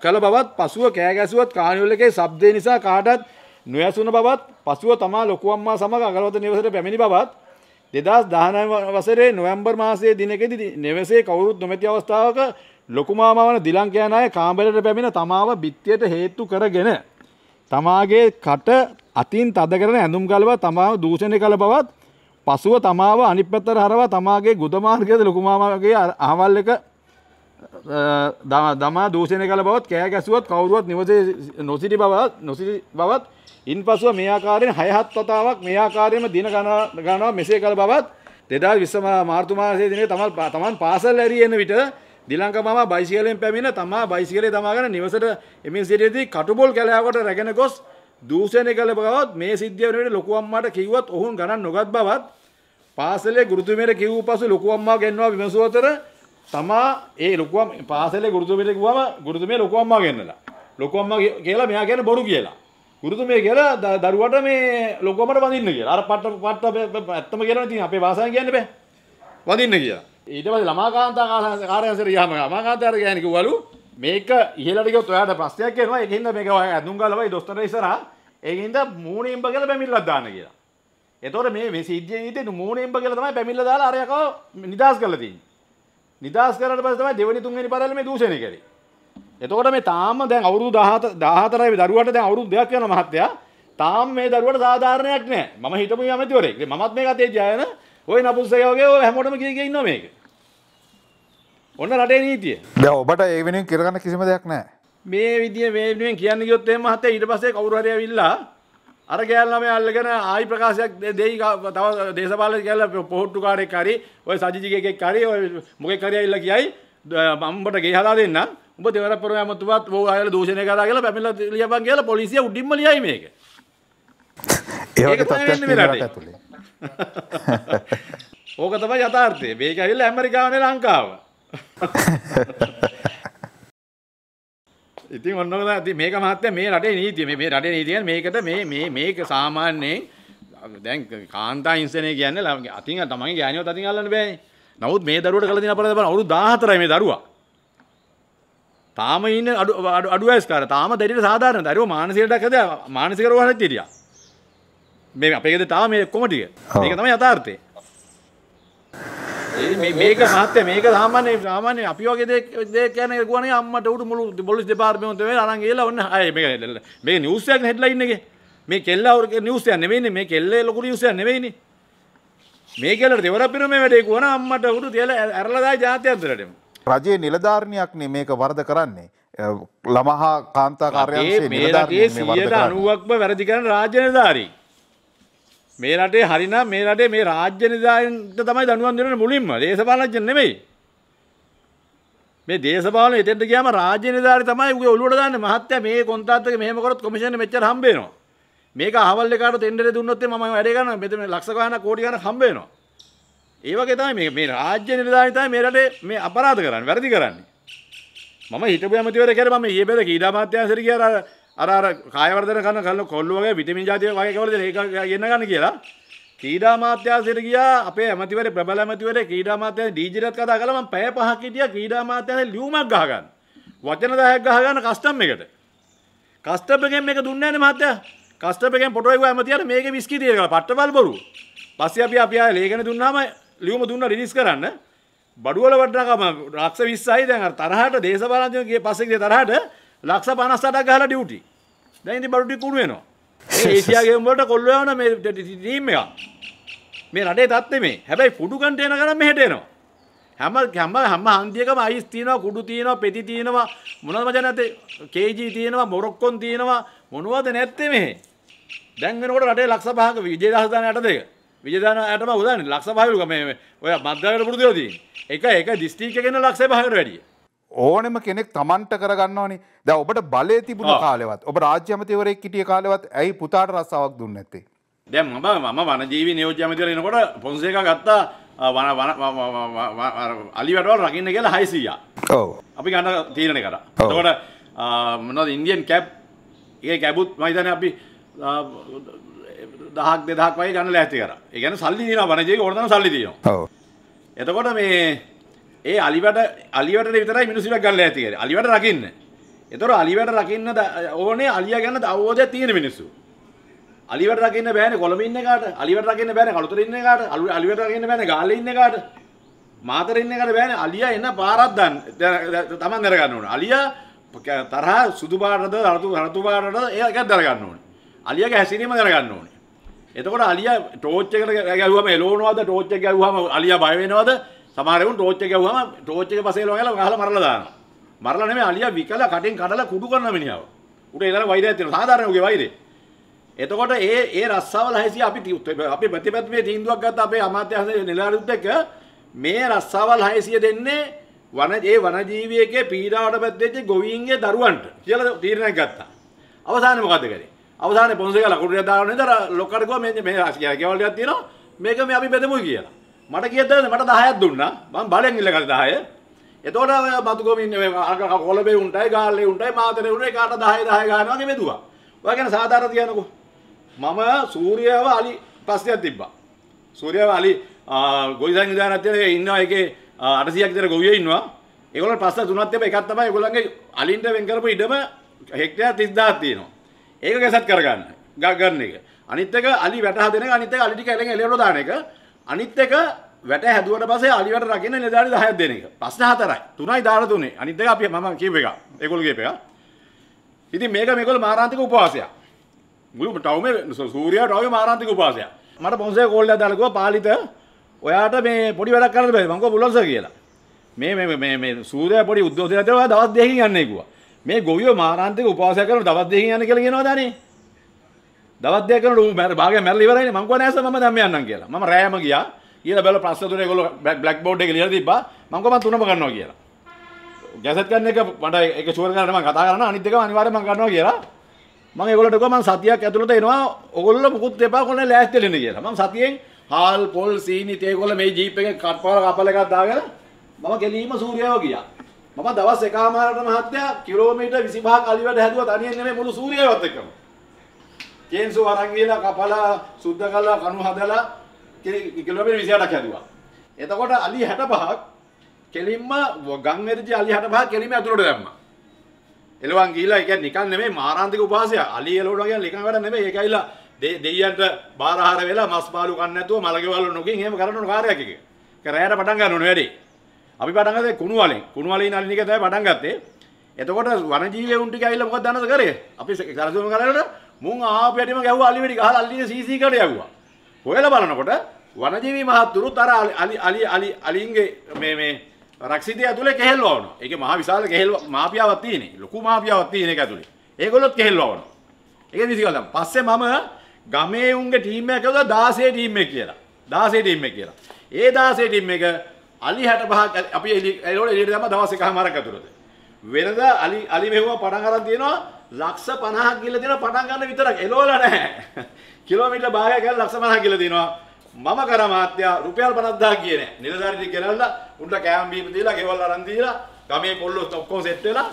කළ බවත් පසුව කෑ ගැසුවත් කානිවල් එකේ ශබ්දේ නිසා කාටත් නොයසුන බවත් පසුව තමා ලොකු අම්මා සමග අගලවත නිවසට පැමිණි බවත් දෙදස් දහනව වසරේ නොවැම්බර් මාසයේ දිනකෙදි නෙවසේ කවුරුත් නොමැති අවස්ථාවක ලොකුමාමවන දිලංකයානාය කාම්බලට පැමිණ තමාව බිත්තියට හේතු කරගෙන තමාගේ කට අතින් තද කරන ඇඳුම් කලබ තමාව දූෂණය කළ බවත් පසුව තමාව අනිපත්තර හරවා තමාගේ ගුදමාර්ගයද ලොකුමාමගේ අහවල් එක දමා දූෂණය කළ බවත් කෑ ගැසුවත් කවුරුවත් නිවසේ නොසිටි බවත් නොසිටි බවත් ඉන් පසුව මේ ආකාරයෙන් හයහත් වතාවක් මේ ආකාරයෙන්ම දින ගණනාව මෙසේ කළ බවත් දෙදා විස්සම මාර්තු මාසයේ දිනේ තමන් තමන් පාසල් ඇරී එන විට දිලංක මම බයිසිකලෙන් පැමිණ තමා බයිසිකලේ තමාගෙන නිවසට එමින් සිටියේදී කටුබොල් කැලෑවකට රැගෙන ගොස් දූෂණය කළ බවත් මේ සිද්ධිය වෙනුවට ලොකු අම්මාට කිව්වත් ඔවුන් ගණන් නොගත් බවත් පාසලේ ගුරුතුමියට කිව්ව පසු ලොකු අම්මා ගෙන්නවා විමසුව අතර තමා ඒ ලොකු පාසලේ ගුරුතුමියට කිව්වම ගුරුතුමිය ලොකු අම්මා ගෙන්නලා ලොකු අම්මා කියලා මෙයා කියන්නේ බොරු කියලා ගුරුතුමිය කියලා දරුවට මේ ලොකු අම්මට වඳින්න කියලා අර පට්ට පට්ට ඇත්තම කියලා ඉතින් අපේ භාෂාවෙන් කියන්නේ බෑ වඳින්න කියලා ඊට පස්සේ ළමා කාන්තා කාර්යාංශයට ගියාම ළමා කාන්තාර ගෑණි කිව්වලු මේක ඉහළට ගියොත් ඔයාට ප්‍රශ්නයක් එනවා ඒකින්ද මේක ඇඳුම් ගාලවයි දොස්තර ඉස්සරහා ඒකින්ද මූණෙම්බ කියලා බැමිල්ලක් දාන්න කියලා. එතකොට මේ මේ සිද්ධිය විදිහට මූණෙම්බ කියලා තමයි බැමිල්ල දාලා අරයකව නිදාස් කරලා තින්නේ. නිදාස් කරාට පස්සේ තමයි දෙවෙනි තුන්වෙනි පරාලේ මේ දූෂණය කරේ. එතකොට මේ තාම දැන් අවුරුදු 14 14යි දරුවට දැන් අවුරුදු දෙකක් යනවා මහත්තයා. තාම මේ දරුවට සාධාරණයක් නෑ. මම හිතමු යමතිවරේ. මමත් මේක අතේ ජයන ඔය නපුස්සකයා වගේ ඔය හැමෝටම කිය කිය ඉන්නවා මේක. ඔන්න රටේ නීතිය. දැන් ඔබට ඒ වෙනුවෙන් කියලා ගන්න කිසිම දෙයක් නැහැ. මේ විදිය මේ වෙනුවෙන් කියන්න ගියොත් එහෙම හතේ ඊට පස්සේ කවුරු හරි ඇවිල්ලා අර ගෑල් ළමයා අල්ලගෙන ආයි ප්‍රකාශයක් දෙයි තව දේශපාලන කියලා පොහොට්ටුකාරයෙක් හරි ඔය සජිජිකෙක් හරි ඔය මොකෙක් හරි ඇවිල්ලා කියයි මම්බට ගේ හලා දෙන්න උඹ දෙවර පොර ඇමතුමත් ඔය අයලා දූෂණය කරා කියලා පැමිණලා ලියපන් කියලා පොලිසිය උඩින්ම ලියයි මේක. ඒවගේ තත්ත්වයක් ඇතුළේ. ඕක තමයි යථාර්ථය. මේක ඇවිල්ලා ඇමරිකාවනේ ලංකාව. ඉතින් ඔන්න ඔක තමයි මේක මහත්ය මේ රටේ නීතිය. මේ මේ රටේ නීතිය කියන්නේ මේකට මේ මේ මේක සාමාන්‍යයෙන් දැන් කාන්තා හිංසනය කියන්නේ අතින් තමන්ගේ ගෑනියොත් අතින් අල්ලන්න බෑනේ. නමුත් මේ දරුවට කළ දින අපරාධ බලන්න අවුරුදු 14යි මේ දරුවා. තාම ඉන්න අඩු අඩු අඩු වයස්කාර. තාම දෙරියට සාධාරණද? අරෝ මානසික ඩක් හද මානසික රෝහලට ඉරියා. මේ අපේගෙද තාම මේ කොමටිය මේක තමයි යථාර්ථය මේක මහත්ය මේක සාමාන්‍ය සාමාන්‍ය අපි වගේ දේ කියන ගුවන අම්මට උඩු මුළු පොලිස් දෙපාර්තමේන්තුව වෙලා අරන් ගිහලා ඔන්න අය මේක මේක නිවුස් එකක් හෙඩ්ලයින් එකේ මේ කෙල්ලවගේ නිවුස් එකක් නෙවෙයිනේ මේ කෙල්ලේ ලොකු නිවුස් එකක් නෙවෙයිනේ මේ කෙල්ලට දෙවර පිරුමේ වැඩේ ගුවන අම්මට උඩු තියලා ඇරලා දායි ජාත්‍යන්තරටම රජයේ නිලධාරණයක් නේ මේක වරද කරන්නේ ළමහා කාන්තා කාර්යාලයේ නිලධාරණයේ මේ වරද කරන්නේ 90ක්ම වැරදි කරන රාජ්‍ය නිලධාරී මේ රටේ හරිනම් මේ රටේ මේ රාජ්‍ය නිදායන්ට තමයි දනුවන් දෙන්නේ මුලින්ම දේශපාලනඥ නෙමෙයි. මේ දේශපාලන එතෙන්ට ගියාම රාජ්‍ය නිදාරි තමයි උගේ ඔලුවට දාන්නේ මහත්තයා මේ කොන්ත්‍රාත් එක මෙහෙම කරොත් කොමිෂන් මෙච්චර හම්බ වෙනවා. මේක අහවල් එකට ටෙන්ඩර් දුන්නොත් මම වැඩේ ගන්නවා. මෙතන ලක්ෂ ගාණක් කෝටි ගාණක් හම්බ වෙනවා. ඒ වගේ තමයි මේ මේ රාජ්‍ය නිලධාරී තමයි මේ රටේ මේ අපරාධ කරන්නේ, වැරදි කරන්නේ. මම හිටපු ඇමතිවරයෙක් කියලා මම ඊයේ පෙර ක්‍රීඩා මාත්‍යාංශයට ගියා අර අර කායවර්ධන කරන කල්ල කොල්ලු වගේ විටමින් ජාතිය වගේ කවලද ඒක ගන්න ගන්න කියලා ක්‍රීඩා මාත්‍යාසයට ගියා අපේ ඇමතිවරේ ප්‍රබල ඇමතිවරේ ක්‍රීඩා මාත්‍යාසයේ ඩීජිරත් කතා කළා මම පැය පහක් හිටියා ක්‍රීඩා මාත්‍යාසයේ ලියුමක් ගහ ගන්න. වචන 10ක් ගහ ගන්න කස්ටම් එකට. කස්ටම් එකෙන් මේක දුන්නේ නැහැ මහත්තයා. කස්ටම් එකෙන් ෆොටෝ එකක් ඇමතියට මේකේ විස්කි ටික ගාලා පට්ටපල් බොරු. පස්සේ අපි අපි ආය ලේඛන දුන්නාම ලියුම දුන්නා රිලීස් කරන්න. බඩුවල වටනකම ලක්ෂ 20යි දැන් අර තරහට දේශපාලනඥයෝ ගියේ පස්සේ ගියේ තරහට ලක්ෂ 58ක් ගහලා ඩියුටි. දැන් ඉතින් බඩු ටික උණු වෙනවා. මේ ඒසියා ගේම් වලට කොල්ලෝ යවන මේ ටීම් එක. මේ රටේ තත්ත්වෙ මේ. හැබැයි ෆුඩු කන්ටේනර් ගන්න මෙහෙට එනවා. හැම හැම හැම හන්දියකම අයිස් තියෙනවා කුඩු තියෙනවා පෙති තියෙනවා මොනවද මචන් නැත්තේ KG තියෙනවා මොරොක්කොන් තියෙනවා මොනවද නැත්තේ මෙහෙ. දැන් වෙනකොට රටේ ලක්ෂ 5ක විජේදාසදාන 82. විජේදාන 82 උදානේ ලක්ෂ 5 මේ ඔය මද්දාවට පුරුදු වෙලා තියෙන්නේ. එක එක දිස්ත්‍රික්කයකින් ලක්ෂ 5කට වැඩියි. ඕනෙම කෙනෙක් තමන්ට කරගන්නවනි ද ඔබට බලය තිබුණ කාලෙවත් ඔබ රාජ්‍යමතිවරේ කිටිය කාලෙවත් ඇයි පුතාට රස්සාවක් දුන්න ඇත්තේ දැ මම මම වනජීවි නියෝජ්‍යමතිරෙනකොට පොන්සේක ගත්තා වන අලිවැටවල් රකින්න කියලා හයිසීයා අපි ගන්න තීරණ කර තකොට මොනද ඉන්දියන් කැප් ඒ කැබුත් මහිතන අපි දහක් දෙදක් වයි ගන්න ලෑති කර ඒගැන සල්ලි දින වනජයක ොරන සල්ලි දියෝ එතකොට මේ ඒ අලිවට අලිවට විතරයි මිනිස්සුන්ට ගන්න ඇති කියන්නේ. අලිවට රකින්න. ඒතර අලිවට රකින්න ඕනේ අලියා ගැන අවබෝධයක් තියෙන මිනිස්සු. අලිවට රකින්න බෑනේ කොළඹ ඉන්න එකාට. අලිවට රකින්න බෑනේ කලුතර ඉන්න එකාට. අලිවට රකින්න බෑනේ ගාල්ලේ ඉන්න එකාට. මාතර ඉන්න එකාට බෑනේ අලියා එන පාරක් දාන්න. තමන් දරගන්න ඕනේ. අලියා තරහ සුදු පාටද රතු රතු පාටද ඒක දරගන්න ඕනේ. අලියාගේ හැසිරීම දරගන්න ඕනේ. එතකොට අලියා ටෝච් එකට ගැහුවම එලෝනවද ටෝච් එක ගැහුවම අලියා බය වෙනවද සමහරවුන් ටෝච් එක ගැව්වම ටෝච් එක පසේ ලොගල ගහලා මරලා දානවා. මරලා නෙමෙයි අලියා විකලා කටෙන් කඩලා කුඩු කරන මිනිහව. උට ඒතර වෛරයක් තියෙනවා. සාධාරණ උගේ වෛරේ. එතකොට ඒ ඒ රස්සාවල හැසිය අපි අපි ප්‍රතිපත්තියේ තීන්දුවක් ගත්ත අපේ අමාත්‍යංශ නිලධාරීත් එක්ක මේ රස්සාවල් 600 දෙන්නේ වන ඒ වනජීවියෙක්ගේ පීඩාවට පැත්තේ ගොවීන්ගේ දරුවන්ට කියලා තීරණයක් ගත්තා. අවසානයේ මොකද කරේ? අවසානයේ පොන්සේගල කුඩියක් දාලා නේද ලොක්කට ගෝ මේ මේ ගෙවල් ටිකක් තියෙනවා. මේක මේ අපි බෙදමුයි කියලා. මට කියද මට 10ක් දුන්නා. මම බලෙන් ඉල්ලගත්ත 10. එතකොට ඔය බතුගොමින් මේ කොළඹේ උන්ටයි ගාල්ලේ උන්ටයි මාතරේ උන්ටයි කාට 10 10 ගන්නවා වගේ මෙදුවා. ඔය ගැන සාධාරණ කියනකෝ. මම සූර්යව අලි ප්‍රශ්නයක් තිබ්බා. සූර්යව අලි ගොවිසන් විද්‍යාලයේ ඉන්නවා එකේ 800ක් විතර ගොවියෝ ඉන්නවා. ඒගොල්ලෝ ප්‍රශ්න තුනක් තිබ්බා. එකක් තමයි ඒගොල්ලන්ගේ අලින්ට වෙන් කරපු ඉඩම හෙක්ටර් 30000ක් තියෙනවා. ඒක ගැසත් කරගන්න. ගන්න එක. අනිත් එක අලි වැටහ දෙන එක අනිත් එක අලි ටික එළෙන් එළියට දාන එක. අනිත් එක වැට හැදුවට පස්සේ අලිවට රකින්න නිලධාරි 10ක් දෙන එක. ප්‍රශ්න හතරයි. 3යි 13. අනිත් එක අපි මම කියපු එක. ඒගොල්ලෝ කියපු එක. ඉතින් මේක මේගොල්ල මාරාන්තික උපවාසයක්. මුළු ටවුමේ සූර්යා ටවුමේ මාරාන්තික උපවාසයක්. මට පොන්සේ කෝල්ලා දාලා කිව්වා පාලිත ඔයාට මේ පොඩි වැඩක් කරන්න බෑ. මං කිව්වා බුලන්ස කියලා. මේ මේ මේ මේ සූර්යා පොඩි උද්දෝෂයක් දෙනවා දවස් දෙකකින් යන්නේ කිව්වා. මේ ගොවියෝ මාරාන්තික උපවාසයක් කරන දවස් දෙකකින් යන්නේ කියලා කියනවා දානේ. දවස් දෙකක් කරනකොට මම භාගය මැරලා ඉවරයිනේ මං කව නෑ සර් මම දැන් මේ යන්නම් කියලා මම රෑම ගියා ඊළ බැලුවා ප්‍රශ්න තුනේ ඒගොල්ලෝ බ්ලැක් බෝඩ් එකේ ලියලා තිබ්බා මං කව මම තුනම ගන්නවා කියලා ගැසට් ගන්න එක මට ඒක ෂුවර් කරන්න මම කතා කරනවා අනිත් එක අනිවාර්යෙන් මම ගන්නවා කියලා මම ඒගොල්ලන්ට කිව්වා මම සතියක් ඇතුළත එනවා ඔයගොල්ලෝ මුකුත් එපා කොහොනේ ලෑස්ති වෙන්න කියලා මම සතියෙන් හාල් පොල් සීනි තේ ඒගොල්ලෝ මේ ජීප් එකේ කටපාර කපල එකක් දාගෙන මම ගෙලීම සූර්යාව ගියා මම දවස් එකමාරට මහත්තයා කිලෝමීටර් 25ක් අලිවැඩ හැදුවා තනියෙන් නෙමෙයි මුළු සූර්යාවත් එක්කම කේන්සෝ අරන් ගිහලා කපලා සුද්ධ කළා කණු හදලා කිලෝමීටර් 28ක් හැදුවා. එතකොට අලි 65ක් කෙලින්ම ගම් එරිජි අලි 65 කෙලින්ම ඇතුළට දැම්මා. එලවන් ගිහිලා ඒ කියන්නේ නිකන් නෙමෙයි මාරාන්තික උපවාසය. අලි එලවට ගියා නිකන් වැඩ නෙමෙයි. ඒකයිලා දෙයියන්ට බාරහාර වෙලා මස් පාලු කන්නේ නැතුව මලකෙවල් නොකින් එහෙම කරන කාර්යයක් එක. ඒක රැයට පටන් ගන්න ඕනේ වැඩේ. අපි පටන් ගත්තේ කුණු වලින්. කුණු වලින් අලින් එක තමයි පටන් ගත්තේ. එතකොට වනජීවීන් ටික ඇවිල්ලා මොකද දන්නද කරේ? අපි සරසුම කරලා මුන් ආපු යටිම ගැහුවා අලි වෙඩි ගහලා අල්ලිගේ සීසී කඩ යවුවා. හොයලා බලනකොට වනජීවි මහත්තුරුත් අර අලි අලි අලි අලින්ගේ මේ මේ රක්ෂිතය ඇතුලේ කෙහෙල්වා වුණා. ඒකේ මහා විශාල කෙහෙල් මාපියාවක් තියෙනේ. ලොකු මාපියාවක් තියෙන එක ඇතුලේ. ඒගොල්ලොත් කෙහෙල්වා වුණා. ඒක විසිකල් දැන්. පස්සේ මම ගමේ උන්ගේ ටීම් එකක් හදුවා 16 ටීම් එක කියලා. 16 ටීම් එක කියලා. ඒ 16 ටීම් එක අලි 65ක් අපි එළියට එළියට දැම්මා දවස් එකමාරක් ඇතුළත. වෙනද අලි අලි මෙහුවා පටන් අරන් තියෙනවා ලක්ෂ 50ක් කියලා තියෙනවා පටන් ගන්න විතරක් එළවලා නැහැ. කිලෝමීටර් භාගයක් ගන්න ලක්ෂ 50ක් කියලා තියෙනවා. මම කර මාත්‍යා රුපියල් 50000 කියන්නේ. නිලධාරී ටික ගෙනල්ලා උන්ට කෑම බීම දීලා ගෙවල් අරන් දීලා ගමේ කොල්ලෝ ඔක්කොම සෙට් වෙලා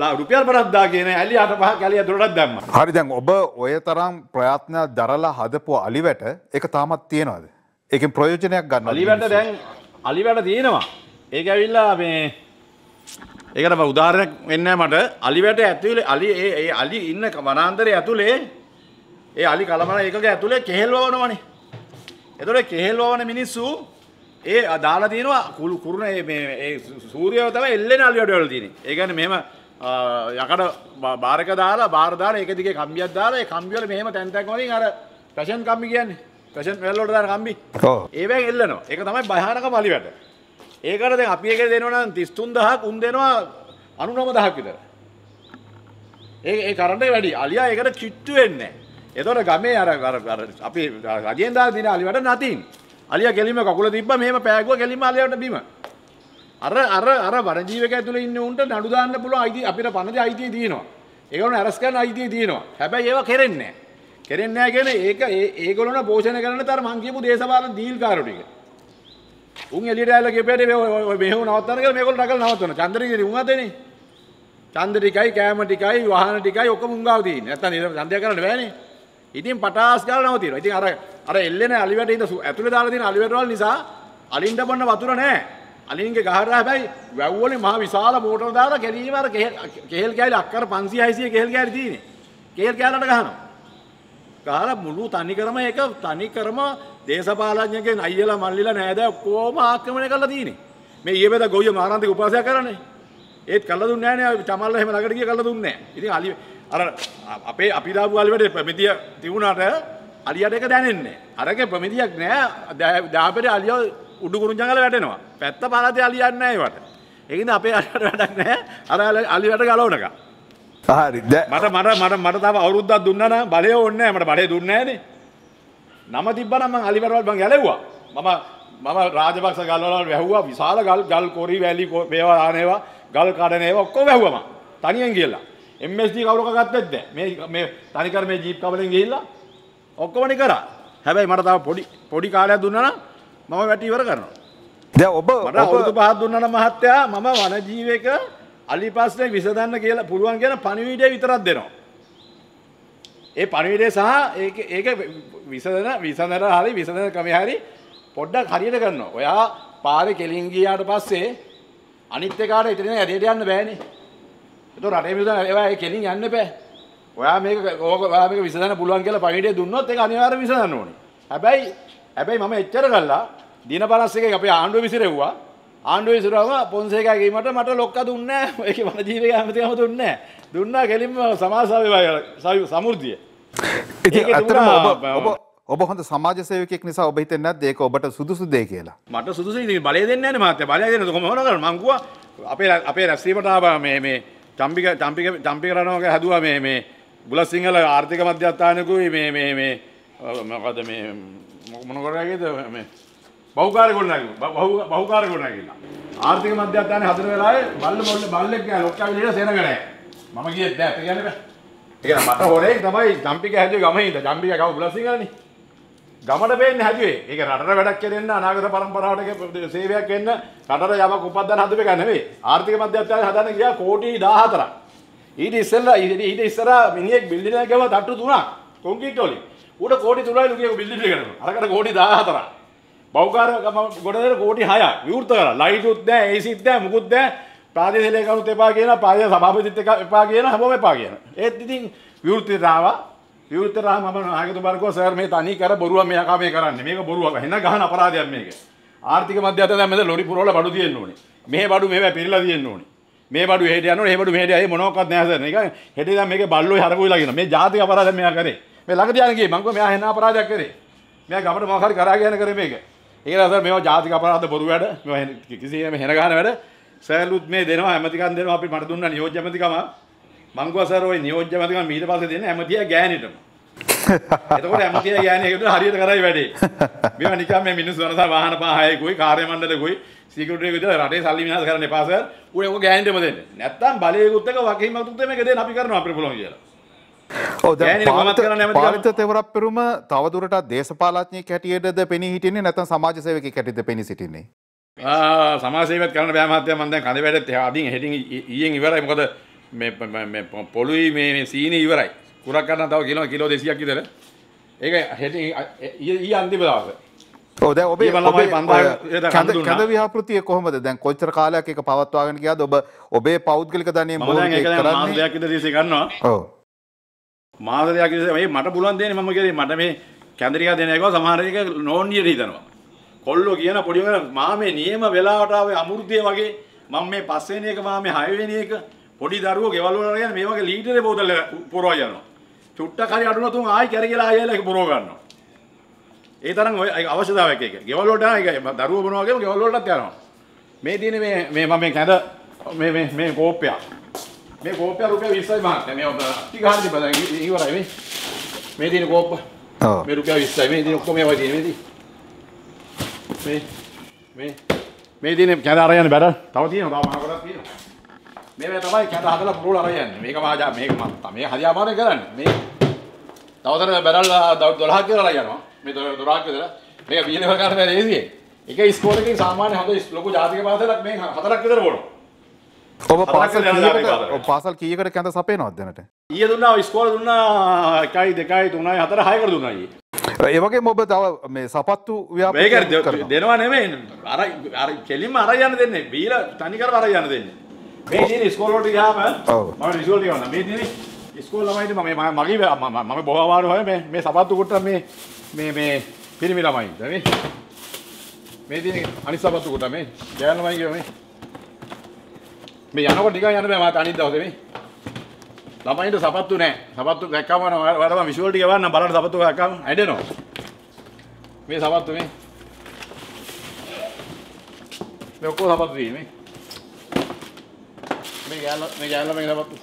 ලා රුපියල් 5000 කියන ඇලි 8 5ක් ඇලි 12ක් දැම්මා. හරි දැන් ඔබ ඔය තරම් ප්‍රයත්න දරලා හදපු අලිවැට ඒක තාමත් තියෙනවද? ඒකෙන් ප්‍රයෝජනයක් ගන්න අලිවැට දැන් අලිවැට තියෙනවා. ඒක ඇවිල්ලා මේ ඒකට උදාහරණයක් වෙන්නේ මට අලිවැට ඇතුලේ අලි ඒ අලි ඉන්න වනාන්තරයේ ඇතුලේ ඒ අලි කලමන ඒකක ඇතුලේ කෙහෙල් වවනවනේ. ඒතකොට කෙහෙල් වවන මිනිස්සු ඒ දාලා තිනවා කුරු කුරුන මේ ඒ සූර්යව තමයි එල්ලෙන අලිවැට වල තියෙන්නේ. ඒ කියන්නේ මෙහෙම යකඩ බාරක දාලා බාර දාලා ඒක දිගේ කම්බියක් දාලා ඒ කම්බිය වල මෙහෙම තැන් තැන් වලින් අර ෆැෂන් කම්බි කියන්නේ. ෆැෂන් වල වල දාන කම්බි. ඔව්. ඒවෙන් එල්ලනවා. ඒක තමයි භයානක අලිවැට. ඒකට දැන් අපි එක දෙනවා නම් 33000ක් උන් දෙනවා 99000ක් විතර. ඒ ඒ කරන්ට් එක වැඩි. අලියා ඒකට කිට්ටු වෙන්නේ නැහැ. එතකොට ගමේ අර අර අපි රජෙන් දාලා දින අලියට නැතින්. අලියා ගෙලිම කකුල තිබ්බා මෙහෙම පෑගුවා ගෙලිම අලියට බිම. අර අර අර වනජීවක ඇතුලේ ඉන්න උන්ට නඩු දාන්න පුළුවන් අයිති අපිට පනදී අයිතිය තියෙනවා. ඒගොල්ලෝ අරස් ගන්න අයිතිය තියෙනවා. හැබැයි ඒවා කරෙන්නේ නැහැ. කරෙන්නේ නැහැ කියන්නේ ඒක ඒගොල්ලෝන පෝෂණය කරන තර මං කියපු දේශපාලන දීල්කාරු ටික. උන් එලියට ඇල්ල ගෙපේට මෙහෙම නවත්තන්න කියලා මේගොල්ලෝ රගල නවත්තන. චන්දරිගේ උන් අතේනේ. චන්ද ටිකයි කෑම ටිකයි වාහන ටිකයි ඔක්කොම උන් ගාව තියෙන්නේ. නැත්තම් චන්දය කරන්න බෑනේ. ඉතින් පටාස් ගාලා නවතිනවා. ඉතින් අර අර එල්ලෙන අලිවැට ඉඳ ඇතුලේ දාලා තියෙන අලිවැට වල නිසා අලින්ඩ බොන්න වතුර නැහැ. අලින්ගේ ගහරා හැබැයි වැව් වලින් මහ විශාල මෝටර දාලා ගැලීම අර කෙහෙල් කෑලි අක්කර 500 600 කෙහෙල් කෑලි තියෙන්නේ. කෙහෙල් කෑල්ලට ගහනවා. ගහලා මුළු තනි කරම ඒක තනි කරම දේශපාලඥකෙන් අයියලා මල්ලිලා නෑදෑ ඔක්කොම ආක්‍රමණය කරලා තියෙන්නේ. මේ ඊයේබද ගොවිය මහරන්තික උපාසය කරන්නේ. ඒත් කරලා දුන්නේ නෑනේ චමල්ලා එහෙම ළඟට ගිය කරලා දුන්නේ නෑ. ඉතින් අලි අර අපේ අපි දාපු අලියට ප්‍රමිතිය තිබුණාට අලියට ඒක දැනෙන්නේ නෑ. අරගේ ප්‍රමිතියක් නෑ. දාපරේ අලිය උඩු කුරුංජංගල වැටෙනවා. පැත්ත පළාතේ අලියක් නෑ ඒවට. ඒකින්ද අපේ අරකට වැඩක් නෑ. අර අලියට ගලවනකම්. හරි. මට මට මට මට තව අවුරුද්දක් දුන්නා නම් බලය ඕනේ නෑ. මට බලය දුන්නේ නෑනේ. නම තිබ්බනම් මං අලිවරවල් මං ගැලෙව්වා. මම මම රාජපක්ෂ ගල්වල වැහුවා විශාල ගල් ගල් කොරි වැලි මේවා ආනේවා ගල් කඩන ඒවා ඔක්කොම වැහුවා මං. තනියෙන් ගිහලා. MSD කවුරක ගත්තෙත් නැහැ. මේ මේ තනිකර මේ ජීප් කබලෙන් ගිහිල්ලා ඔක්කොමනේ කරා. හැබැයි මට තව පොඩි පොඩි කාලයක් දුන්නා නම් මම වැටි ඉවර කරනවා. දැන් ඔබ මට අවුරුදු පහක් දුන්නා නම් මහත්තයා මම වනජීවක අලිපස්නේ විසඳන්න කියලා පුළුවන් කියන පණිවිඩය විතරක් දෙනවා. ඒ පණවිඩය සහ ඒක විසඳන විසඳර හරි විසඳන කමේ හරි පොඩ්ඩක් හරියට කරනවා. ඔයා පාරේ කෙලින් ගියාට පස්සේ අනිත් එකාට එතනින් ඇදෙට යන්න බෑනේ. ඒක රටේ මිනිස්සුන් ඒවා ඒ කෙලින් යන්න බෑ. ඔයා මේක ඕක ඔයා මේක විසඳන්න පුළුවන් කියලා පණවිඩය දුන්නොත් ඒක අනිවාර්යෙන් විසඳන්න ඕනේ. හැබැයි හැබැයි මම එච්චර කළා දින 51 අපේ ආණ්ඩුව විසිරෙව්වා. ආණ්ඩුවේ සුරාව පොන්සේකා ගීමට මට ලොක්ක දුන්නේ ඒක මට ජීවිතේ ඇමතිකම දුන්නේ දුන්නා කෙලින්ම සමාජ සේවය සමෘද්ධිය ඉතින් අතරම ඔබ ඔබ ඔබ හොඳ සමාජ සේවකයෙක් නිසා ඔබ හිතන්නේ නැද්ද ඒක ඔබට සුදුසු දෙය කියලා මට සුදුසු ඉතින් බලය දෙන්නේ නැහැ නේ මහත්තයා බලය දෙන්නේ කොහොම වුණා කරන්නේ මං කිව්වා අපේ අපේ රැස්වීමට ආවා මේ මේ චම්පික චම්පික චම්පික රණවගේ හැදුවා මේ මේ බුලත් සිංහල ආර්ථික මධ්‍යස්ථානකුයි මේ මේ මේ මොකද මේ මොන කරගේද මේ බෞකාර ගොඩනැගිල්ල බෞකාර ගොඩනැගිල්ල ආර්ථික මධ්‍යස්ථානයේ හදන වෙලාවේ බල්ල මොල්ල බල්ලෙක් ගෑ ලොක්කා විදියට සේනග නැහැ මම ගියෙත් නැහැ අපි කියන්නේ බෑ ඒ කියන්නේ මට හොරේ තමයි ජම්පික හැදුවේ ගමේ ඉඳ ජම්පික ගම බ්ලස්සින් ගානේ ගමට පේන්නේ හැදුවේ ඒක රටට වැඩක් කෙරෙන්න අනාගත පරම්පරාවට සේවයක් වෙන්න රටට යමක් උපදන්න හදපේ ගන්න නෙවෙයි ආර්ථික මධ්‍යස්ථානයේ හදන ගියා කෝටි 14ක් ඊට ඉස්සෙල්ලා ඊට ඉස්සරහා මිනිහෙක් බිල්ඩින් එකක් ගව තට්ටු තුනක් කොන්ක්‍රීට් වලින් උඩ කෝටි 3යි ලුකියක බිල්ඩින් එකකට අරකට කෝටි 14ක් බෞකාර ගොඩදර කෝටි හය විවෘත කර ලයිටුත් දෑ ඒ සිත්දෑ මුකුත්ද ප්‍රාදේශලයකනුත් එපා කියන පාය සභාපතිත් එක එපා කියන හැමෝම එපා කියන. ඒත් ඉතින් විවෘතිතාව විවෘතරා මම නායකතුමාට සර් මේ තනි කර බොරුව මෙයා කා මේ කරන්නේ. මේක බොරුවක්. හෙන ගහන අපරාධයක් මේක. ආර්ථික මධ්‍යස්ථ දැන් මෙතන ලොරි පුරවලා බඩු තියෙන්න ඕනේ. මෙහෙ බඩු මෙහෙම පිරලා තියෙන්න ඕනේ. මේ බඩු හෙට යනවා මේ බඩු මෙහෙට යයි මොනවාක්වත් නැහැ සර් නිකන් හෙට ඉඳන් මේකේ බල්ලෝ හරපුවිලා කියන මේ ජාතික අපරාධයක් මෙයා කරේ මේ ළඟදී යන ගියේ මං කිව්වා මෙයා හෙන අපරාධයක් කරේ මෙයා ගමඩ මොකක් හරි කරාගෙන කරේ මේක ඒක නිසා මේවා ජාතික අපරාධ බොරු වැඩ මේවා කිසිම හෙන ගන්න වැඩ සර්ලුත් මේ දෙනවා ඇමතිකම් දෙනවා අපි මට දුන්න නියෝජ්‍ය ඇමතිකම මං ගුවා සර් ওই නියෝජ්‍ය ඇමතිකම ඊට පස්සේ දෙන්නේ ඇමතිය ගෑනිටම එතකොට ඇමතිය ගෑනි එකට හරියට කරයි වැඩේ මේවා නිකන් මේ මිනිස්සු වෙනසා වාහන පහයකුයි කාර්ය මණ්ඩලෙකුයි සිකියුරිටි එක විතර රටේ සල්ලි විනාශ කරන්න එපා සර් ඌ ඒක ගෑනිටම දෙන්න නැත්තම් බලයේ උත්තක වගකීමක් උත්තේ මේක දෙන්න අපි කරනවා අපිට පුළුවන් කියලා පාලිත තෙවරක් පෙරුම තවදුරට දේශපාලත්නය කැටියටද පෙනි හිටින්නේ නැතන් සමාජසයක කැටිද පෙනි සිටින්නේ. සමාසේවත් කරන බෑමත්ය මන්ද කඳ වැඩත් අදින් හෙට ඉයෙන් ඉවරයි මොකද පොලුයි මේ සීන ඉවරයි කුරක් කරන්න තව කිලෝ කිලෝ දෙසියක් ඉතර ඒක හෙට ඊ අන්තිපදාස. ඔද ඔබේ කැඳ ව්‍යාපෘතිය කොහමද දැන් කොච්චර කාලයක් එක පවත්වාගෙන ගියාද ඔබ ඔබේ පෞද්ගලික ධනය මම ඒක කරන්න දෙයක් ඉදදී ගන්නවා. ඔව්. මාස දෙකක් ඉඳලා මේ මට පුළුවන් දෙන්නේ මම කරේ මට මේ කැඳරිකා දෙන එක සමහර එක නෝන්නියට හිතනවා. කොල්ලෝ කියන පොඩි උන් මා මේ නියම වෙලාවට ආවේ අමෘතය වගේ මම මේ පස්වෙනි එක මම මේ හයවෙනි එක පොඩි දරුවෝ ගෙවල් වල අරගෙන මේ වගේ ලීටරේ බෝතල් පුරව යනවා. චුට්ටක් හරි අඩු නැතුන් ආයි කැරගලා ආයෙලා ඒක පුරව ගන්නවා. ඒ තරම් ඔය අවශ්‍යතාවයක් ඒක. ගෙවල් වලට ආයි දරුවෝ බොනවා වගේම ගෙවල් වලටත් යනවා. මේ දිනේ මේ මේ මම මේ කැඳ මේ මේ මේ කෝප්පයක් මේ කෝපය රුපියල් 20යි මහත්මයා. මේ ඔබ ටික හරිද බලන්න ඉවරයි මේ. මේ තියෙන කෝප්ප. ඔව්. මේ රුපියල් 20යි. මේ තියෙන ඔක්කොම ඒවා තියෙන මේ තියෙන. මේ මේ මේ තියෙන කැඳ අර යන බැරල්. තව තියෙනවා. තව මහ ගොඩක් තියෙනවා. මේ මේ තමයි කැඳ හදලා පුරුල අර යන්නේ. මේක මහා මේක මම මේ හරි අමාරුයි කරන්නේ. මේ තවතර බැරල් 12ක් කියලා යනවා. මේ 12ක් කියලා. මේක බීලව ගන්න බැරි ඒසියේ. එක ස්කෝලකින් සාමාන්‍ය හොඳ ලොකු ජාතික පාසලක් මේ හතරක් විතර බොනවා. ඔබ පාසල් පාසල් කියකට කැඳ සපේ නොදනට ඒ දුන්නා ස්කෝල දුන්නා එකයි දෙකයි තුනයි හතර හයකර දුන්නයි. ඒවගේ මොබ තව මේ සපත්තු ව්‍යාපේකර දෙනවා නෙමේ අර කෙලිම අර යන්න දෙන්න බීල තනිකර අර යන්න දෙන්න. මේ දින ස්කෝලෝට යාම මම රිසල්ට් ගන්න මේ දින ස්කෝල් ළමයිද මම මගේ මම බොහෝ වාර හොය මේ මේ සපත්තු කොට මේ මේ මේ පිරිමි ළමයි. මේ දින අනිත් සපත්තු කොට මේ ගෑනු ළමයි කියව මේ මේ යනකොට නිකන් යන්න බෑ මාත් අනිත් දවසේ මේ. ළමයින්ට සපත්තු නෑ. සපත්තු දැක්කම වඩම විෂුවල් ටික වන්න බලන්න සපත්තු දැක්කම ඇඬෙනවා. මේ සපත්තු මේ. මේ ඔක්කොම සපත්තු තියෙන්නේ මේ. මේ ගෑල්ල මේ ගෑල්ල මේ සපත්තු.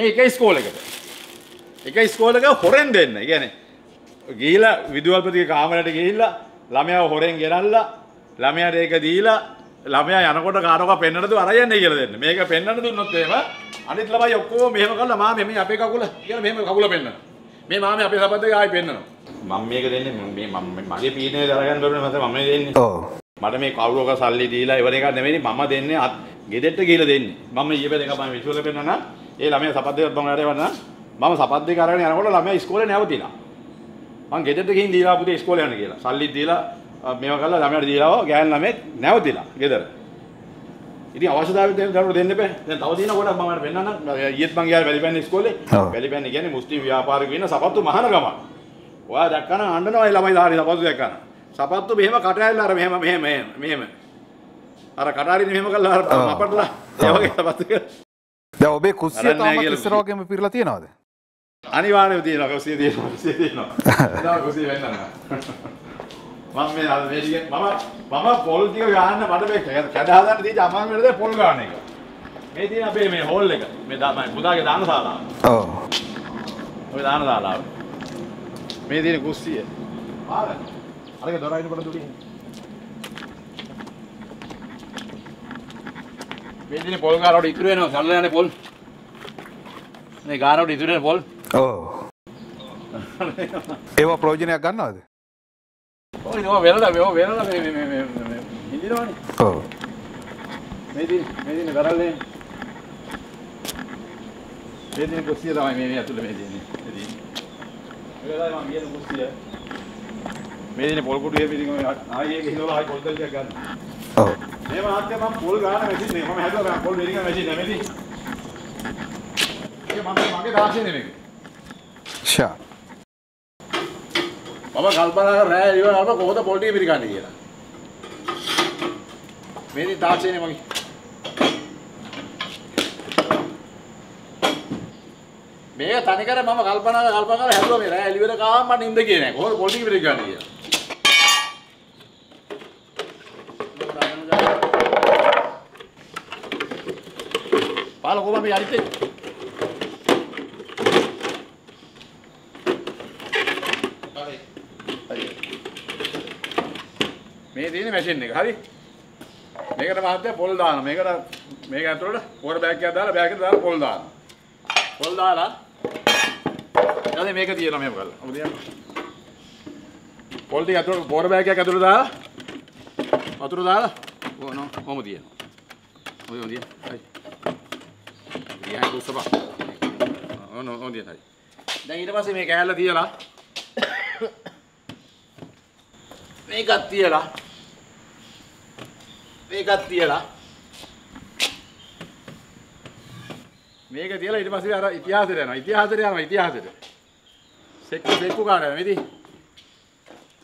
මේ එක ස්කෝල් එකට. එක ස්කෝල් එක හොරෙන් දෙන්න. ඒ කියන්නේ ගිහිලා විදුහල්පතිගේ කාමරයට ගිහිල්ලා ළමයාව හොරෙන් ගෙනල්ලා ළමයාට ඒක දීලා ළමයා යනකොට කාටවත් පෙන්වන්න දුව අරයන්නේ කියලා දෙන්න. මේක පෙන්වන්න දුන්නොත් එහෙම අනිත් ළමයි ඔක්කොම මෙහෙම කරලා මාමේ මේ අපේ කකුල කියලා මෙහෙම කකුල පෙන්වනවා. මේ මාමේ අපේ සබත් එක ආයි පෙන්වනවා. මම මේක දෙන්නේ මේ මම මගේ පීනේ දරගන්න බැරුණේ මම මම දෙන්නේ. ඔව්. මට මේ කවුරුවක සල්ලි දීලා ඉවර එකක් නෙමෙයි මම දෙන්නේ අත් ගෙදෙට්ට කියලා දෙන්නේ. මම ඊයේ දෙක මම විෂුවල් පෙන්වනවා. ඒ ළමයා සබත් දෙකක් මම හරවනවා. මම සබත් දෙක අරගෙන යනකොට ළමයා ඉස්කෝලේ නැවතිලා. මං ගෙදෙට්ට ගිහින් දීලා පුතේ ඉස්කෝලේ යන්න කියලා. සල්ලි දීලා මේවා කරලා ළමයට දීලා ගෑන් ළමෙක් නැවතිලා ගෙදර. ඉතින් අවශ්‍යතාවය දෙන්න දරුවෝ දෙන්න බෑ. දැන් තව දින ගොඩක් මම අර වෙන්නනම් ඊයේත් මං ගියා වැලිපැන්න ඉස්කෝලේ. වැලිපැන්න කියන්නේ මුස්ලිම් ව්‍යාපාරිකයෝ ඉන්න සපත්තු මහන ගම. ඔයා දැක්කම අඬනවා ඒ ළමයි ධාරි සපත්තු දැක්කම. සපත්තු මෙහෙම කට ඇවිල්ලා අර මෙහෙම මෙහෙම මෙහෙම මෙහෙම. අර කට හරින මෙහෙම කරලා අර අපටලා ඒ වගේ සපත්තු කරලා. දැන් ඔබේ කුස්සිය තාමත් ඉස්සර වගේම පිරලා තියෙනවද? අනිවාර්යයෙන්ම තියෙනවා කුස්සිය තියෙනවා කුස්සිය තියෙනවා. ඒක කුස්සිය වෙන්න නෑ. මම මේ අර මේ ටික මම මම පොල් ටික ගන්න මට මේ කැඩ හදන්න දීච්ච අමාරු වෙලද පොල් ගන්න එක. මේ තියෙන අපේ මේ හෝල් එක මේ තමයි පුදාගේ දාන ශාලාව. ඔව්. ඔය දාන ශාලාව. මේ තියෙන කුස්සිය. පාරක්. අරක දොර අයින පොඩ දුරින්. මේ තියෙන පොල් ගානට ඉතුරු වෙනවා සල්ල යන්නේ පොල්. මේ ගානට ඉතුරු වෙන පොල්. ඔව්. ඒවා ප්‍රයෝජනයක් ගන්නවද? වෙලට වෙලට ඉදිරවාන ඔව් මේදී මේදී කරල්ලේ මේදී කුස්සිය තමයි මේ මේ ඇතුළේ මේ දෙන්නේ මේදී වෙලාවයි මම ගියන කුස්සිය මේදී පොල් කුඩු එපිරින් ආයේ ඒක හිනවලා ආයි පොල් දෙලියක් ගන්න ඔව් මේ මාත්‍ය මම පොල් ගන්න මැෂින් එක මම හැදුවා මම පොල් දෙලියක් මැෂින් නෙමෙයි ඒක මම මගේ දාසිය නෙමෙයි ෂා මම කල්පනා කරා රෑ ඉවරම කොහොමද පොල්ටි පිරිකන්නේ කියලා. මේනි තාක්ෂණය මගේ. මේක තනිකර මම කල්පනා කරලා කල්පනා කරලා හැදුවා මේ රෑ එළිවෙන කාම මට නිින්ද ගියේ නැහැ. කොහොමද පොල්ටි පිරිකන්නේ කියලා. පාලකෝ මම යන්නේ. Bye. මේ තියෙන මැෂින් එක. හරි. මේකට මහත්තයා පොල් දානවා. මේකට මේක ඇතුළට පොර බෑග් එකක් දාලා බෑග් එකට දාලා පොල් දානවා. පොල් දාලා ඊළඟ මේක තියනවා මෙහෙම කරලා. ඔබ තියන්න. පොල් ටික ඇතුළට පොර බෑග් එකක් ඇතුළට දාලා වතුර දාලා ඕන කොහොම තියනවා. ඔය ඔය තියන්න. හරි. ඊයන් කුසපා. ඕන ඕන තියන්න. දැන් ඊට පස්සේ මේ කෑල්ල තියලා මේකත් තියලා මේකත් තියලා මේක තියලා ඊට පස්සේ අර ඉතිහාසෙට යනවා ඉතිහාසෙට යනවා ඉතිහාසෙට සෙක්ක සෙක්ක කාඩ යනවා ඉතින්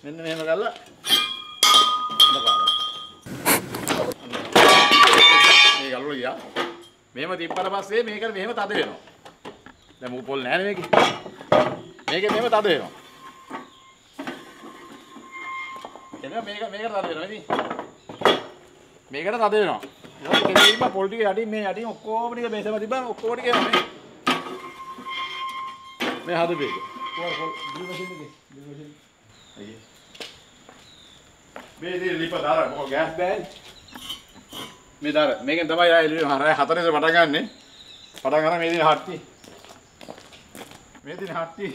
මෙන්න මෙහෙම කරලා මේක අල්ලලා ගියා මෙහෙම තිබ්බට පස්සේ මේක මෙහෙම තද වෙනවා දැන් මූ පොල් නැහැ මේකේ මේකේ මෙහෙම තද වෙනවා එනවා මේක මේකට තද වෙනවා ඉතින් මේකට තද වෙනවා. ඒක කෙලින්ම පොල් ටික යටින් මේ යටින් ඔක්කොම ටික මේසම තිබ්බම ඔක්කොම ටික යනවා මේ. මේ හදපු එක. පොල් පොල් බිල් මැෂින් එකේ බිල් මැෂින්. අයියේ. මේ දේ ලිප දාලා මොකක් ගෑස් බෑනේ. මේ දාර මේකෙන් තමයි ආයෙ එළිය හරය හතරේ පටන් ගන්නෙ. පටන් ගන්න මේ දින හට්ටි. මේ දින හට්ටි.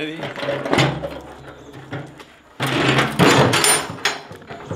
එදී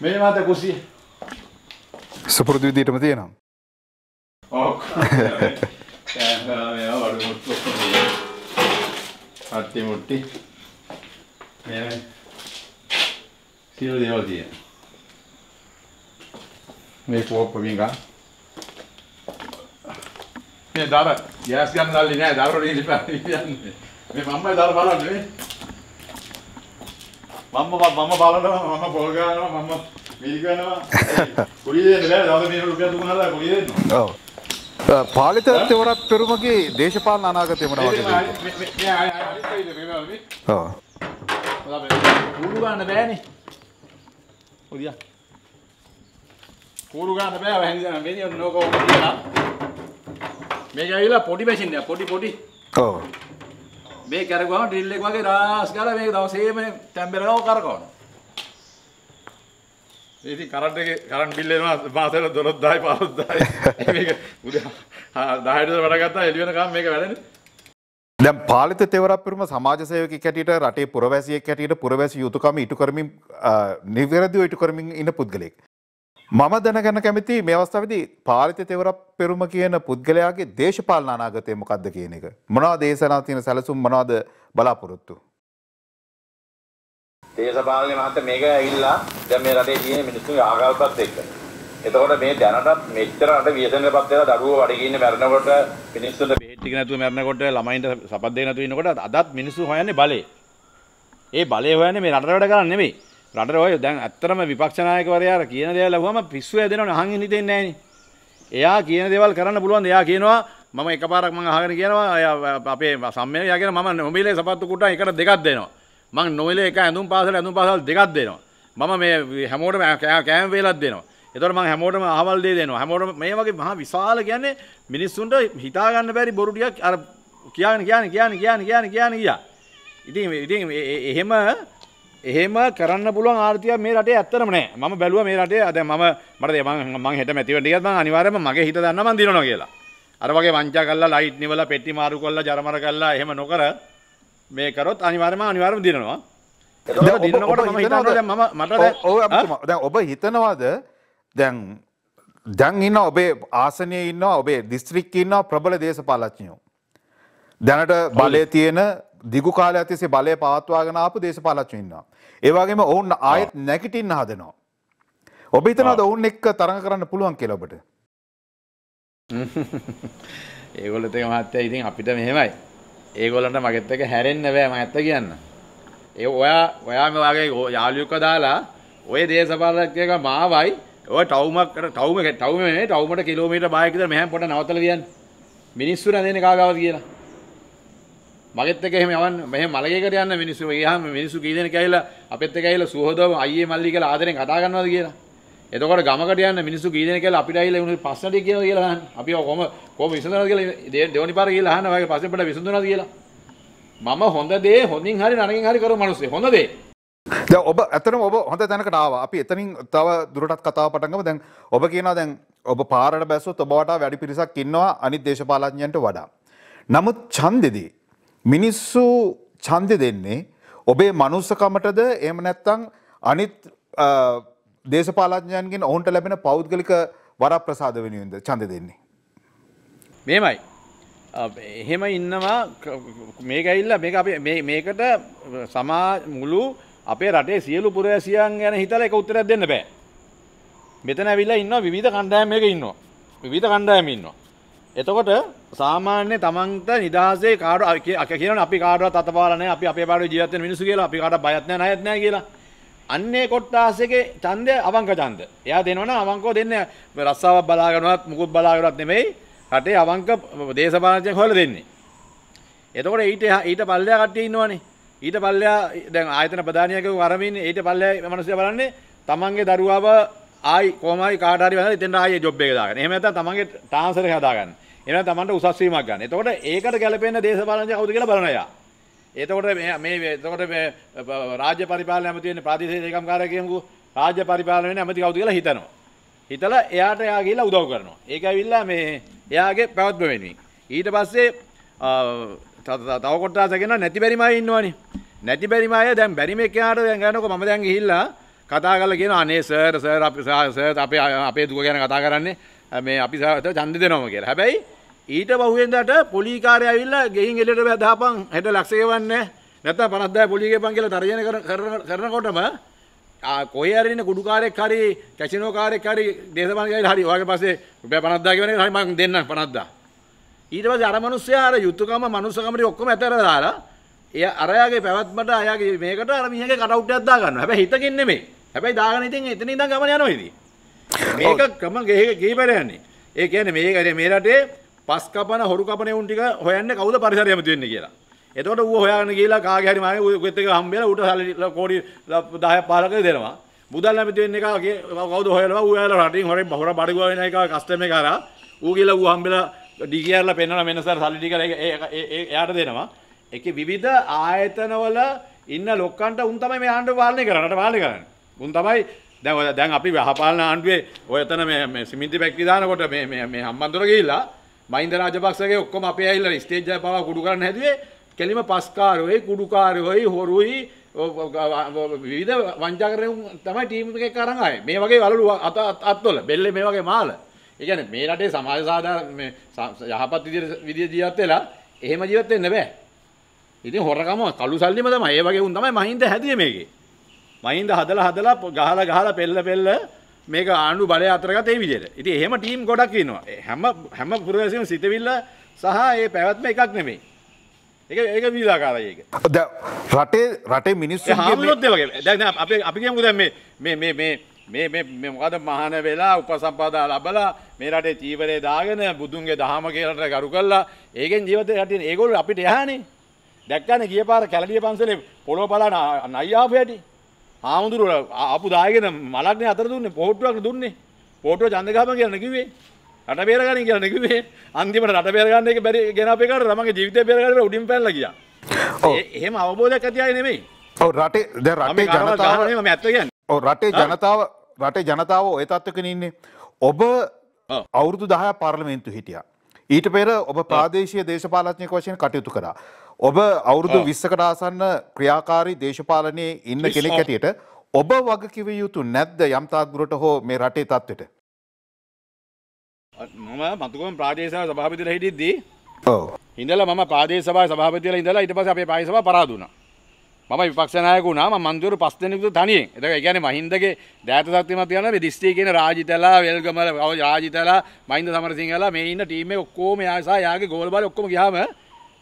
මේ මත කුසිය සුපුරුදු විදිහටම තියෙනවා. ඔව්. මේවා වඩු මුට්ටු ඔක්කොම හත්ති මුට්ටි මේ සියලු දේවල් තියෙනවා. මේ කෝප්ප වින්ගා මේ දාර ගෑස් ගන්න දැල්ලි නෑ දාර වලින් ඉලිපා මේ මම්මයි දාර බලන්නේ මම මම බලනවා මම පොල් ගන්නවා මම මිල් ගන්නවා කුඩි දෙන්න බෑ දවස් මේ රුපියල් දුන්නාලා කුඩි දෙන්න ඔව් පාලිත තෙවරත් පෙරුමගේ දේශපාලන අනාගතය මොනවා වගේද ඔව් කූරු ගන්න බෑනේ ඔදියා කූරු ගන්න බෑ වැහිඳන මෙන්න නෝකෝ කියලා මේක ඇවිල්ලා පොඩි මැෂින් එක පොඩි පොඩි ඔව් මේ කරගවම ඩ්‍රිල් එක වගේ රාස් ගාලා මේක දවසේම ටැම්බරලව කරකවන. මේ ඉතින් කරන්ට් එකේ කරන්ට් බිල් එනවා මාසෙට 12000යි 15000යි. මේක උදා 10ට වැඩ ගත්තා එළි වෙනකම් මේක වැඩනේ. දැම් පාලිත තෙවරපුරම සමාජසයක කැටියට රටේ පුරවැසිය කැටියට පුරවැසි යුතුකම ඉටු කරමින් නිවැරදිව ඉටු කරමින් ඉන්න පුද්ගලෙක්. මම දැනගන්න කැමති මේ අවස්ථාවේදී පාලිත තෙවර පෙරුම කියන පුද්ගලයාගේ දේශපාලන අනාගතය මොකක්ද කියන එක. මොනවද දේශනා තියෙන සැලසුම් මොනවද බලාපොරොත්තු? දේශපාලන මහත්මයා මේක ඇවිල්ලා දැන් මේ රටේ තියෙන මිනිස්සුගේ ආකල්පත් එක්ක. එතකොට මේ දැනටත් මෙච්චර රට විශේෂණයපත් වෙලා දරුවෝ වැඩ ගිහින් මැරෙනකොට මිනිස්සුන්ට බෙහෙත් ටික නැතුව මැරෙනකොට ළමයින්ට සපත් දෙක නැතුව ඉන්නකොට අදත් මිනිස්සු හොයන්නේ බලේ. ඒ බලේ හොයන්නේ මේ රට වැඩ කරන්නේ නෙමෙයි. රටට ඔය දැන් ඇත්තටම විපක්ෂ නායකවරයා කියන දේවල් ලැබුවම පිස්සු හැදෙනවනේ අහන් හිතෙන්නේ නැහෙනේ. එයා කියන දේවල් කරන්න පුළුවන්. එයා කියනවා මම එකපාරක් මම අහගෙන කියනවා අපේ සම්මේලනය කියන මම නොමිලේ සපත්තු කුට්ටා එකට දෙකක් දෙනවා. මං නොමිලේ එක ඇඳුම් පාසල ඇඳුම් පාසල් දෙකක් දෙනවා. මම මේ හැමෝටම කෑම වේලක් දෙනවා. එතකොට මං හැමෝටම අහවල් දේ දෙනවා. හැමෝටම මේ වගේ මහා විශාල කියන්නේ මිනිස්සුන්ට හිතා ගන්න බැරි බොරු ටිකක් අර කියාගෙන කියන්නේ කියන්නේ කියන්නේ කියන්නේ කියන්නේ ගියා. ඉතින් ඉතින් එහෙම එහෙම කරන්න පුළුවන් ආර්ථිකය මේ රටේ ඇත්තම නෑ. මම බැලුවා මේ රටේ දැන් මම මට දැන් මම මම හෙට මැතිවට ගියත් මම අනිවාර්යයෙන්ම මගේ හිත දන්නා මම දිනනවා කියලා. අර වගේ වංචා කරලා ලයිට් නිවලා පෙට්ටි මාරු කරලා ජරමර කරලා එහෙම නොකර මේ කරොත් අනිවාර්යයෙන්ම අනිවාර්යයෙන්ම දිනනවා. ඒක දිනනකොට මම හිතනවා දැන් මම මට දැන් දැන් ඔබ හිතනවාද දැන් දැන් ඉන්න ඔබේ ආසනයේ ඉන්න ඔබේ දිස්ත්‍රික්කේ ඉන්න ප්‍රබල දේශපාලඥයෝ දැනට බලය තියෙන දිගු කාලය ඇතිසේ බලය පවත්වාගෙන ආපු දේශපාලච්චු ඉන්නවා. ඒ වගේම ඔවුන් ආයෙත් නැගිටින්න හදනවා. ඔබ හිතනවාද ඔවුන් එක්ක තරඟ කරන්න පුළුවන් කියලා ඔබට? ඒගොල්ලොත් එක මහත්තයා ඉතින් අපිට මෙහෙමයි. ඒගොල්ලන්ට මගෙත් එක හැරෙන්න බෑ මම ඇත්ත කියන්න. ඒ ඔයා ඔයාම වගේ යාළුවෙක්ව දාලා ඔය දේශපාලකයෙක් මාවයි ඔය ටවුමක් ටවුම ටවුම මේ ටවුමට කිලෝමීටර් 5ක් විතර මෙහෙන් පොඩ නවත්තලා කියන්නේ. මිනිස්සු රැඳෙන්නේ කාගාවද කියලා. මගෙත් එක එහෙම යවන්න මෙහෙම මලගෙකට යන්න මිනිස්සු ගියාම මිනිස්සු කී දෙනෙක් ඇවිල්ලා අපෙත් එක ඇවිල්ලා සුහදව අයියේ මල්ලි කියලා ආදරෙන් කතා කරනවද කියලා. එතකොට ගමකට යන්න මිනිස්සු කී දෙනෙක් ඇවිල්ලා අපිට ඇවිල්ලා උණු පස්සට කියනවා කියලා අහන්න. අපි ඔය කොහොම කොහොම විසඳනවද කියලා දෙවනි පාර කියලා අහන්න වගේ පස්සේ පොඩ විසඳනවද කියලා. මම හොඳ දේ හොඳින් හරි නරකින් හරි කරන මිනිස්සු හොඳ දේ. දැන් ඔබ ඇත්තටම ඔබ හොඳ තැනකට ආවා. අපි එතනින් තව දුරටත් කතාව පටන් ගමු. දැන් ඔබ කියනවා දැන් ඔබ පාරට බැස්සොත් ඔබ වටා වැඩි පිරිසක් ඉන්නවා අනිත් දේශපාලඥයන්ට වඩා. නමුත් ඡන්දෙදී මිනිස්සු ඡන්දෙ දෙන්නේ ඔබේ මනුස්සකමටද එහෙම නැත්නම් අනිත් දේශපාලඥයන්ගෙන් ඔවුන්ට ලැබෙන පෞද්ගලික වරප්‍රසාද වෙනුවෙන්ද ඡන්දෙ දෙන්නේ මේමයි එහෙම ඉන්නවා මේ ගැයිල්ල මේක අපි මේකට සමා මුළු අපේ රටේ සියලු පුරවැසියන් ගැන හිතලා එක උත්තරයක් දෙන්න බෑ මෙතන ඇවිල්ලා ඉන්නවා විවිධ කණ්ඩායම් මේක ඉන්නවා විවිධ කණ්ඩායම් ඉන්නවා එතකොට සාමාන්‍ය තමන්ට නිදහසේ කාඩ කියන අපි කාඩුවත් අතපාලන අපි අපේ පාඩු ජීවත්වන මිනිසු කියලා අපි කාට බයත් නැහැ ණයත් නැහැ කියලා අන්නේ කොට්ටාසේගේ ඡන්දය අවංක ඡන්ද. එයා දෙනවනම් අවංකව දෙන්නේ රස්සාවක් බලාගෙනවත් මුකුත් බලාගෙනවත් නෙමෙයි රටේ අවංක දේශපාලනඥයෙක් හොයලා දෙන්නේ. එතකොට ඊට ඊට පල්ලෙයා කට්ටිය ඉන්නවනේ. ඊට පල්ලෙයා දැන් ආයතන ප්‍රධානියකව වරමින් ඊට පල්ලෙයා මිනිස්සු බලන්නේ තමන්ගේ දරුවාව ආයි කොහොම හරි කාට හරි වැහලා ඉතින් ආයේ ජොබ් එක දාගන්න. එහෙම නැත්නම් තමන්ගේ ට්‍රාන්ස්ෆර් එක හදාගන්න. එන තමන්ට උසස්වීමක් ගන්න. එතකොට ඒකට ගැලපෙන දේශපාලනඥ කවුද කියලා බලන අය. එතකොට මේ එතකොට රාජ්‍ය පරිපාලන ඇමති වෙන්නේ ප්‍රාදේශීය ලේකම්කාරයා කියමුකෝ. රාජ්‍ය පරිපාලන වෙන්නේ ඇමති කවුද කියලා හිතනවා. හිතලා එයාට එයා ගිහිල්ලා උදව් කරනවා. ඒක ඇවිල්ලා මේ එයාගේ පැවැත්ම වෙනුවෙන්. ඊට පස්සේ තව කොටසක් ගෙනා නැති බැරිම අය ඉන්නවනේ. නැති බැරිම අය දැන් බැරිම එකාට දැන් ගන්නකො මම දැන් ගිහිල්ලා කතා කරලා කියනවා අනේ සර් සර් අපි සර් අපේ අපේ දුක ගැන කතා කරන්නේ මේ අපි සර් ඡන්ද දෙනවම කියලා. හැබැයි ඊට බහුවෙන්දට පොලිකාරය ඇවිල්ලා ගෙයින් එළියට දාපන් 60 ලක්ෂ ගෙවන්නේ නැත්නම් 50000 පොලි ගෙපන් කියලා තර්ජනය කරනකොටම කොහේ හරි ඉන්න කුඩුකාරයෙක් හරි කැසිනෝ කාරයෙක් හරි දේශපාලනකාරයෙක් හරි ඔයාගේ පස්සේ රුපියල් 50000 ගෙවන එක හරි මම දෙන්නම් 50000 ඊට පස්සේ අර මිනිස්සයා අර යුතුයකම මනුස්සකම ටික ඔක්කොම ඇතර දාලා එයා අරයාගේ පැවැත්මට අයාගේ මේකට අර මිනිහගේ කටවුට් එකක් දා ගන්නවා හැබැයි හිතකින් නෙමෙයි හැබැයි දාගෙන ඉතින් එතන ඉඳන් ගමන යනවා ඉතින් මේක ක්‍රම ගෙහි ගිහිපර යන්නේ ඒ කියන්නේ මේක මේ රටේ පස් කපන හොරු කපන උන් ටික හොයන්නේ කවුද පරිසරය ඇමති වෙන්නේ කියලා. එතකොට ඌ හොයාගෙන ගිහලා කාගේ හරි මාගේ ඌත් එක හම්බෙලා ඌට සල්ලි කෝටි 10ක් 15ක දෙනවා. මුදල් ඇමති වෙන්නේ කාගේ කවුද හොයලා ඌ යාලා රටින් හොරේ හොර බඩගුව වෙන එක කස්ටම් එක අරා ඌ ගිහලා ඌ හම්බෙලා ඩිගියර්ලා පෙන්නන මෙන්න සර් සල්ලි ටික එයාට දෙනවා. ඒකේ විවිධ ආයතනවල ඉන්න ලොක්කන්ට උන් තමයි මේ ආණ්ඩුව පාලනය කරන්නේ රට පාලනය කරන්නේ. උන් තමයි දැන් දැන් අපි වහපාලන ආණ්ඩුවේ ඔය එතන මේ සිමින්ති පැක්ටි දානකොට මේ මේ හම්බන්තොට ගිහිල්ලා මහින්ද රාජපක්ෂගේ ඔක්කොම අපේ ඇවිල්ලා ස්ටේජ් එක පාවා කුඩු කරන්න හැදුවේ කෙලිම පස්කාරෝයි කුඩුකාරෝයි හොරුයි විවිධ වංචාකරණයන් තමයි ටීම් එකක් අරන් ආවේ. මේ වගේ වලලු අත අත්වල බෙල්ලේ මේ වගේ මාළ. ඒ කියන්නේ මේ රටේ සමාජ සාධාරණ මේ යහපත් විදියට විදිය ජීවත් වෙලා එහෙම ජීවත් වෙන්න බෑ. ඉතින් හොරකම කළු සල්ලිම තමයි. ඒ වගේ උන් තමයි මහින්ද හැදුවේ මේකේ. මහින්ද හදලා හදලා ගහලා ගහලා පෙල්ල පෙල්ල මේක ආණ්ඩු බලය අතරගත ඒ විදිහට. ඉතින් එහෙම ටීම් ගොඩක් ඉන්නවා. හැම හැම පුරවැසියම සිතවිල්ල සහ ඒ පැවැත්ම එකක් නෙමෙයි. ඒක ඒක විලාකාරයි ඒක. දැන් රටේ රටේ මිනිස්සු හාමුදුරුවෝත් ඒ වගේ. දැන් දැන් අපි අපි කියමු දැන් මේ මේ මේ මේ මේ මේ මේ මොකද මහාන වෙලා උපසම්පදා ලැබලා මේ රටේ චීවරේ දාගෙන බුදුන්ගේ දහම කියලා ගරු කළා. ඒකෙන් ජීවිතේ රටින් ඒගොල්ලෝ අපිට යහනේ. දැක්කනේ ගියපාර කැලණිය පන්සලේ පොළොව බලන නයිආපු හැටි. හාමුදුරුව අපපු දායගෙන මලක්න අතර දුන්නේ පෝට්ටුවක් දුන්නේ පෝටුව චන්දකාම කියන්න කිවේ රට පේරගන කියන්න කිවේ අන්තිමට රට පේරගන්න එක බැරි ගෙන අපේකට රමගේ ජීවිත පේරගට උඩින් පැල්ල කිය එහෙම අවබෝධයක් ඇතියි නෙමෙයි රටේ ද රටේ ජනතාවම ඇත්තගන්න රටේ ජනතාව රටේ ජනතාව ඔය තත්වකන ඉන්නේ ඔබ අවුරුදු දහය පාර්ලමේන්තු හිටිය. ඊට පෙර ඔබ ප්‍රාදේශය දේශපාලත්නය වශයෙන් කටයුතු කරා. ඔබ අවුරුදු විස්සකට ආසන්න ක්‍රියාකාරී දේශපාලනයේ ඉන්න කෙනෙක් ඇටියට ඔබ වගකිව යුතු නැද්ද යම්තාත්දුරට හෝ මේ රටේ තත්වට මම මතුකම ප්‍රාදේශාව සභාපතිල හිටිද්දී ඉඳල මම පාදේ සබා සභාපතිල ඉඳලා ඉට පස අපේ පායිසව පරාදුනා මම විපක්ෂණයකුණා මන්දුරු පස් දෙනෙකුතු තනියෙන් එතක ගැන මහින්දගේ දෑත සත්තිම තියන දිස්ත්‍රී කියන රාජිතලා වෙල්ගමල රාජිතලා මහින්ද සමරසිංහලා මේ ඉන්න ටීම ඔක්කෝම යාසා යාගේ ගෝල්බල ඔක්කොම ගහම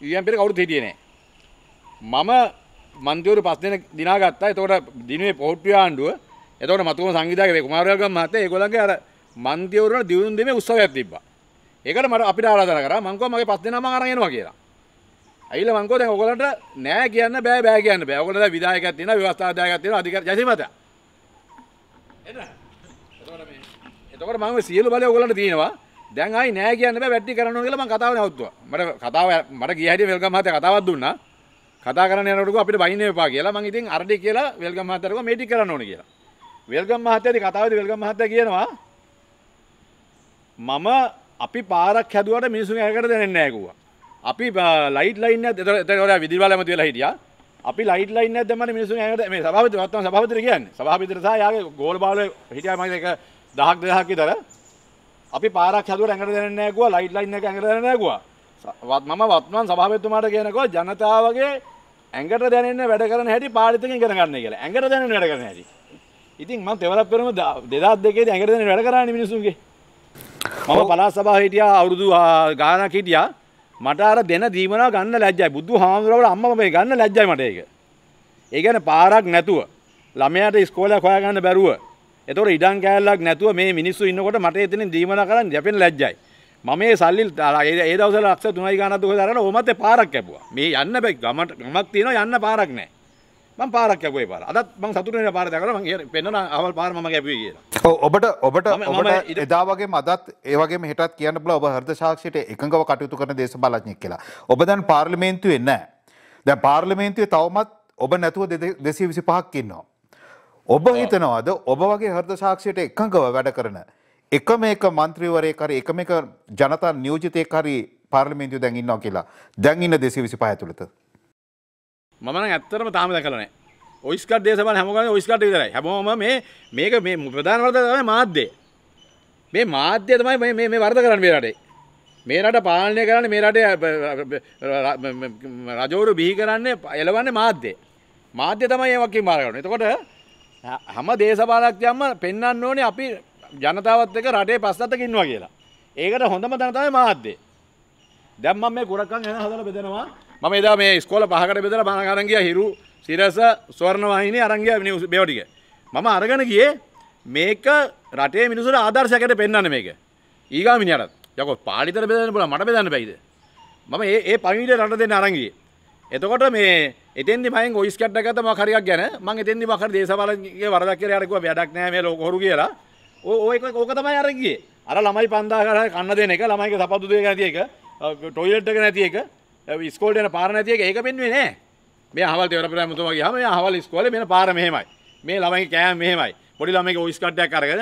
ඊයන් පෙර කවුරුත් හිටියේ නෑ. මම මන්තිවරු පස් දෙන දිනා ගත්තා. එතකොට දිනුවේ පොහොට්ටු ආණ්ඩුව. එතකොට මතුම සංවිධායක කුමාරවල්ගම් මහත්තයා ඒගොල්ලන්ගේ අර මන්තිවරුන්ට දිනුම් දෙමේ උත්සවයක් තිබ්බා. ඒකට මට අපිට ආරාධනා කරා මං කිව්වා මගේ පස් දෙනා මං අරන් එනවා කියලා. ඇවිල්ලා මං කිව්වා දැන් ඔයගොල්ලන්ට නෑ කියන්න බෑ බෑ කියන්න බෑ. ඔයගොල්ලන්ට දැන් විධායකයෙක් තියෙනවා, ව්‍යවස්ථාදායකයෙක් තියෙනවා, අධිකාරී ජයසිමතා. එතකොට මේ එතකොට මම සියලු බලය ඔයගොල්ලන්ට තියෙනවා. දැන් ආයි නෑ කියන්න බෑ වැට්ටි කරනවා කියලා මම කතාව නැවතුවා. මට කතාව මට ගිය හැටි වෙල්ගම් මහත්තයා කතාවක් දුන්නා. කතා කරන්න යනකොට අපිට බයින්න එපා කියලා මම ඉතින් අරඩි කියලා වෙල්ගම් මහත්තයාට කිව්වා මේ ටික කරන්න ඕනේ කියලා. වෙල්ගම් මහත්තයාගේ කතාවේදී වෙල්ගම් මහත්තයා කියනවා මම අපි පාරක් හැදුවට මිනිසුන් ඇකට දැනෙන්නේ නැහැ කිව්වා. අපි ලයිට් ලයින් එකත් එතකොට ඔයා විදුලි බලයම තියලා හිටියා. අපි ලයිට් ලයින් එකක් දැම්මම මිනිසුන් ඇකට මේ සභාපති වත්තම සභාපතිට කියන්නේ. සභාපතිට සහ යාගේ ගෝල් බාලුවේ හිටියා මම ඒක 1000ක් 2000ක් විතර. අපි පාරක් හැදුවට ඇඟට දැනෙන්නේ නැහැ ගුවා ලයිට් ලයින් එක ඇඟට දැනෙන්නේ නැහැ ගුවා මම වත්මන් සභාපතිතුමාට කියනකො ජනතාවගේ ඇඟට දැනෙන්නේ වැඩ කරන හැටි පාරිතකින් ඉගෙන ගන්න කියලා ඇඟට දැනෙන වැඩ කරන හැටි ඉතින් මම තෙවරක් පෙරම 2002 දී ඇඟට දැනෙන වැඩ කරානේ මිනිසුන්ගේ මම පලාත් සභාව හිටියා අවුරුදු ගානක් හිටියා මට අර දෙන දීමනා ගන්න ලැජ්ජයි බුදු හාමුදුරුවෝ අම්මම මේ ගන්න ලැජ්ජයි මට ඒක. ඒ කියන්නේ පාරක් නැතුව ළමයාට ඉස්කෝලේ හොයාගන්න බැරුව එතොට ඉඩන් කෑල්ලක් නැතුව මේ මිනිස්සු ඉන්නකොට මට එතන දීමන කරන්න යැපෙන ලැජ්ජයි මම මේ සල්ලි ඒ දවස ලක්ෂ තුනයි ගානතුක දරන ඕමත පාරක් ඇැපුවා මේ යන්න බැයි ගමට ගමක් තියෙන යන්න පාරක් නෑ මං පාරක් ඇැපුේ පාර අදත් මං සතුරන පාර දැකරම පෙන්න්න අවල් පාරම ගැපුවේ කියලා ඔබට ඔබට එදාවගේ මදත් ඒවගේ මෙටත් කියන්න බල ඔබ හර්ද ශක්ෂයට එකඟව කටයුතු කරන දේශ බලඥක් කියලා ඔබ දැන් පාර්ලිමේන්තු වෙන්න දැ පාර්ලිමේන්තුවේ තවමත් ඔබ නැතුව දෙසි විසි පහක් කින්නවා ඔබ හිතනවාද ඔබ වගේ හර්ද සාක්ෂයට එකඟව වැඩ කරන. එකම එක මන්ත්‍රීවරය කර එකම එක ජනතා නියෝජිතය කරි පාර්ලිමේන්තු දැන් ඉන්නවා කියලා දැන් ඉන්න දෙසේ විසි පහ ඇතුළත. මම ඇත්තරම තාම දැකලනෑ ඔයිස්කට දේශබ හැමක ඔයිස්කට විතරයි හැමෝම මේ මේක මේ ප්‍රධාන වර්ත තමයි මාධ්‍යය. මේ මාධ්‍ය තමයි මේ වර්ධ කරන්න මේරටේ. මේ රට පාලනය කරන්න මේ රට රජෝරු බිහි කරන්නේ එලවන්නේ මාධ්‍යය. මාධ්‍ය තමයි ඒවකින් මාරගන්න එතකොට හැම දේශපාලක්තියම්ම පෙන්න්න ඕනේ අපි ජනතාවත් එක රටේ පස්සත්තකින්වා කියලා. ඒකට හොඳම තනතාව මාධ්‍යය. දැම්ම මේ කුරක්කන් යන හදල බෙදෙනවා මම එදා මේ ස්කෝල පහකට බෙදල පණකරගිය හිරු සිරස ස්වර්ණවාහිනය අරංගය බෙවටික. මම අරගෙන ගියේ මේක රටේ මිනිසුට ආදර්ශයකට පෙන්න්න මේක. ඒගා මිනිරත් යකො පාලිතර බෙදන්න පුල මට බෙදන්න බැයිද. මම ඒ පවිට රට දෙන්න අරංගිය. එතකොට මේ එතෙන්දි මයෙන් ඔයිස් කැට්ටගත මකරයක් ගැන මං එතෙන්දි මකර දේශපාලගේ වරදක් කියලා අරකුව වැඩක් නෑ මේ ලෝකහොරු කියලා ඕක ඕක තමයි අර ගියේ අර ළමයි 5000 කරලා කන්න දෙන එක ළමයිගේ සපත්තු දෙක නැති එක ටොයිලට් එක නැති එක ඉස්කෝලේ යන පාර නැති එක ඒක පෙන්වුවේ නෑ මේ අහවල් දෙවර ප්‍රමුතුමා ගියාම මේ අහවල් ඉස්කෝලේ මෙන්න පාර මෙහෙමයි මේ ළමයිගේ කෑම මෙහෙමයි පොඩි ළමයිගේ ඔයිස් කැට්ටයක් අරගෙන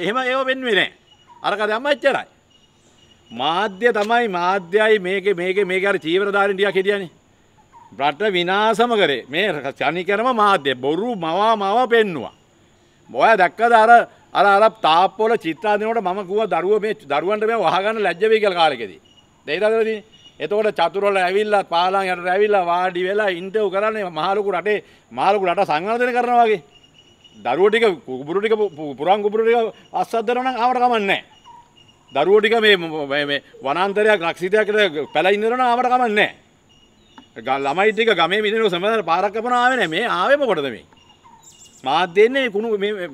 එහෙම ඒව පෙන්වුවේ නෑ අරක දැම්ම එච්චරයි මාධ්‍ය තමයි මාධ්‍යයි මේක මේක මේක අර චීවරධාරීන් ටිකක් හිටියනේ රට විනාසම කරේ මේ චනිකරම මාධ්‍ය බොරු මවා මව පෙන්නවා. ඔය දැක්කද අර අර අර තාප්පොල චිත්‍රාදනට මම ගුව දරුව මේ දරුවන්ට මේ වහගන්න ලැජ්ජවී කියලා කාලෙකදී. දෙයිරදවදී එතකොට චතුරවල ඇවිල්ලා පාලන් යට ඇවිල්ලා වාඩි වෙලා ඉන්ටර්වයුව කරන්නේ මහලුකු රටේ මහලුකු රට සංවර්ධනය කරනවා වගේ. දරුවෝ ටික කුඹුරු ටික පුරන් කුඹුරු ටික අස්සද්දනවා නම් ආවට කමන්නේ නැහැ. දරුවෝ ටික මේ මේ වනාන්තරයක් රක්ෂිතයක් කියලා පැලා ඉන්නවනම් ආවට කමන්නේ නැහැ. ළමයි ටික ගමේ මිදෙනු සමහර පාරක් කපනාවේ නෑ මේ ආවේ මොකටද මේ මාත් දෙන්නේ කුණු මේ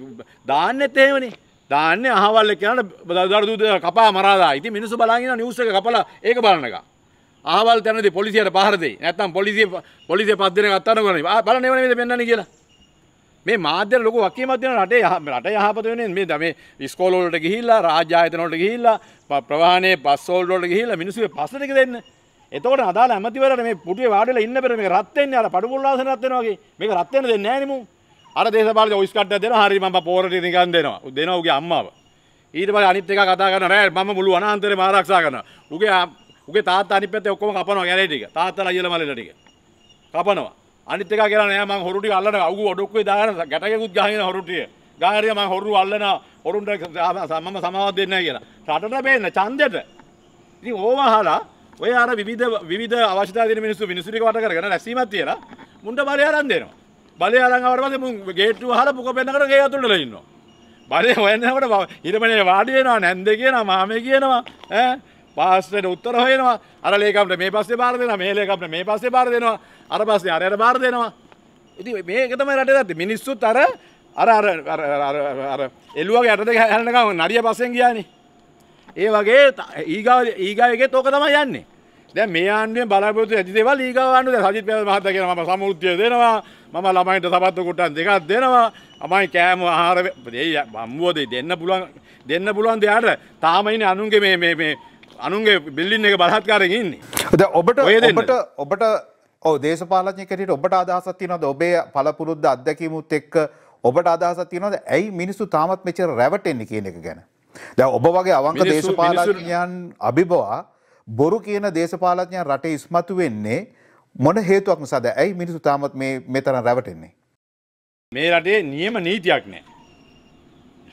දාන්නෙත් එහෙමනේ දාන්නේ අහවල් එක්කනට දරු දුද කපා මරාදා ඉතින් මිනිස්සු බලාගෙන ඉන්න නිවුස් එක කපලා ඒක බලනක අහවල් තැනදී පොලිසියට පහර දෙයි නැත්තම් පොලිසිය පොලිසිය පස් දෙනෙක් අත්තරන කරන්නේ බලන්න එවනේ මේද පෙන්වන්නේ කියලා මේ මාධ්‍යර ලොකු වකීමක් දෙන රටේ රට යහපත වෙන්නේ මේ මේ ඉස්කෝල වලට ගිහිල්ලා රාජ්‍ය ආයතන වලට ගිහිල්ලා ප්‍රවාහනේ බස් වලට ගිහිල්ලා මිනිස්සු පස්සට දෙන්න එතකොට අදාළ ඇමතිවරට මේ පුටුවේ වාඩිලා ඉන්න පෙර මේක රත් වෙන්නේ අර පඩු මුල්ලාසන රත් වෙනවා වගේ මේක රත් වෙන්න දෙන්නේ නැහැ නේ මු අර දේශපාලනේ ඔයිස් කට්ටයක් දෙනවා හරි මම පොරට නිකන් දෙනවා දෙනවා උගේ අම්මාව ඊට පස්සේ අනිත් එක කතා කරනවා නෑ මම මුළු අනාන්තරේම ආරක්ෂා කරනවා උගේ උගේ තාත්තා අනිත් පැත්තේ ඔක්කොම කපනවා ගැලේ ටික තාත්තලා අයියලා මල්ලලා ටික කපනවා අනිත් එක කියලා නෑ මම හොරු ටික අල්ලන අවු ඔඩොක්කේ දාගෙන ගැටයකුත් ගහගෙන හොරු ටික ගාහරිය මම හොරු අල්ලන හොරුන්ට මම සමාවක් දෙන්නේ නැහැ කියලා රටට බේන්න ඡන්දෙට ඉතින් ඕවා අහලා ඔය අර විධ විධ අවශ්‍යතා දෙන මිනිස්සු මිනිසුරික වට කරගෙන රැසීමක් තියලා මුන්ට බලය අරන් දෙනවා. බලය අරන් ආවට පස්සේ මුන් ගේට්ටුව අහලා පුක පෙන්නකට ගේ අතුල්ලලා ඉන්නවා. බලය හොයනකොට ඊටමනේ වාඩි වෙනවා නැන්ද කියනවා මාමේ කියනවා ඈ පාස්සට උත්තර හොයනවා අර ලේකම්ට මේ පස්සේ බාර දෙනවා මේ ලේකම්ට මේ පස්සේ බාර දෙනවා අර පස්සේ අරයට බාර දෙනවා. ඉතින් මේක තමයි රටේ තත්ත්වය. මිනිස්සුත් අර අර අර අර එළුවගේ යට දෙක හැරෙනකම් නරිය පස්සෙන් ගියානේ. ඒ වගේ ඊගාව ඊගාවගේ තෝක තමයි යන්නේ දැ මේ ආන්ුවෙන් බලාපොරතු ඇති දේවල් ඊගවන්න සජිත මහත කියන ම සමෘතිය දෙනවා මම ළමයිට සපත්තු කොටන් දෙකක් දෙනවා අමයි කෑම ආහාර දෙය බම්බුවදේ දෙන්න පුළුවන් දෙන්න පුළුවන් දෙයාට තාමයින අනුන්ගේ මේ මේ මේ අනුන්ගේ බිල්ලින් එක බලහත්කාරෙන් ඉන්නේ ද ඔබට ඔබට ඔබට ඔව දේශපාලනයකට ඔබට අදහසත් තියනොද ඔබේ පළපුරුද්ද අත්දැකීමුත් එක්ක ඔබට අදහසත් තියනොද ඇයි මිනිස්සු තාමත් මෙචර රැවටෙන්නේ කියන එක ගැන දැ ඔබ වගේ අවංක දේශපාලඥයන් අභිබවා බොරු කියන දේශපාලඥයන් රට ඉස්මතු වෙන්නේ මොන හේතුවක් නිසාද ඇයි මිනිසු තාමත් මේ තරම් රැවටෙන්නේ. මේ රටේ නියම නීතියක් නෑ.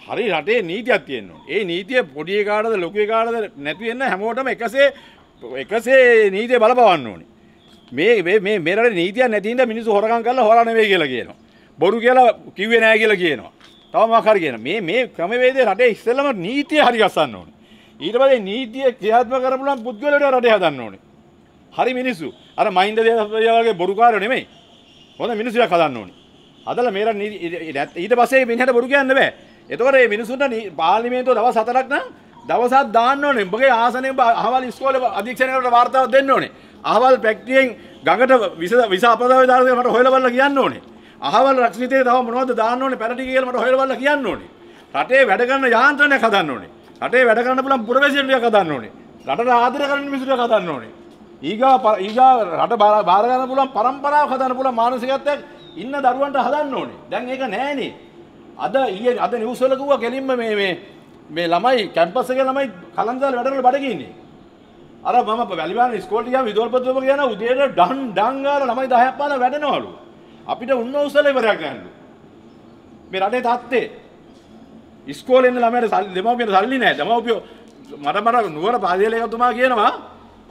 හරි රටේ නීතියක් තියෙන්නවා. ඒ නීතිය පොඩිය කාඩද ලොකේ කාඩද නැතිවෙන්න හැමෝටම එකසේ එකසේ නීතිය බලපවන්න ඕනේ. මේ මේ මේ රටේ නීතියක් නැතිනම් මිනිස්සු හොරකම් කරලා හොරා නෙවෙයි කියලා කියනවා. බොරු කියලා කිව්වේ නෑ කියලා කියනවා. තවම ආකාර කියන මේ මේ ක්‍රමවේදය රටේ ඉස්සෙල්ලම නීතිය හරි ගස්සන්න ඕනේ. ඊට පස්සේ නීතිය ක්‍රියාත්මක කරන්න පුළුවන් පුද්ගලයෝට රටේ හදන්න ඕනේ. හරි මිනිස්සු. අර මයින්ද දේශපාලකයා වගේ බොරුකාරයෝ නෙමෙයි. හොඳ මිනිස්සුලා හදන්න ඕනේ. හදලා මේරට ඊට පස්සේ මිනිහට බොරු කියන්න බෑ. එතකොට මේ මිනිසුන්ට පාර්ලිමේන්තුව දවස් හතරක් නම් දවසක් දාන්න ඕනේ. උඹගේ ආසනයේ අහවල් ඉස්කෝලේ අධීක්ෂණයකට වාර්තාවක් දෙන්න ඕනේ. අහවල් පැක්ටියෙන් ගඟට විස විස අපදාවේ දාලා මට හොයලා බලලා කියන්න ඕනේ. අහවල් රක්ෂිතේ තව මොනවද දාන්න ඕනේ පැරටි කියලා මට හොයලා බලලා කියන්න ඕනේ. රටේ වැඩ කරන යාන්ත්‍රණයක් හදන්න ඕනේ. රටේ වැඩ කරන්න පුළුවන් පුරවැසියන් ටිකක් හදන්න ඕනේ. රටට ආදර කරන මිනිස්සු ටිකක් හදන්න ඕනේ. ඊගා ඊගා රට බාර ගන්න පුළුවන් પરම්පරාවක් හදන්න පුළුවන් මානසිකත්වයක් ඉන්න දරුවන්ට හදන්න ඕනේ. දැන් ඒක නෑනේ. අද ඊයේ අද නිවුස් වල කිව්වා ගෙලින්ම මේ මේ මේ ළමයි කැම්පස් එකේ ළමයි කලන්දාල වැඩ වල බඩ ගින්නේ. අර මම වැලිවාන ඉස්කෝලේ ගියාම විදුල්පතිතුමා කියන උදේට ඩන් ඩන් ගාලා ළමයි 10ක් පාලා වැඩනවලු. අපිට උන්නෝසල ඉවරයක් නැහැලු. මේ රටේ තත්ත්වේ. ඉස්කෝලේ ඉන්න ළමයට සල්ලි දෙමව්පියන්ට සල්ලි නැහැ. දෙමව්පියෝ මට මට නුවර පාදේලේකතුමා කියනවා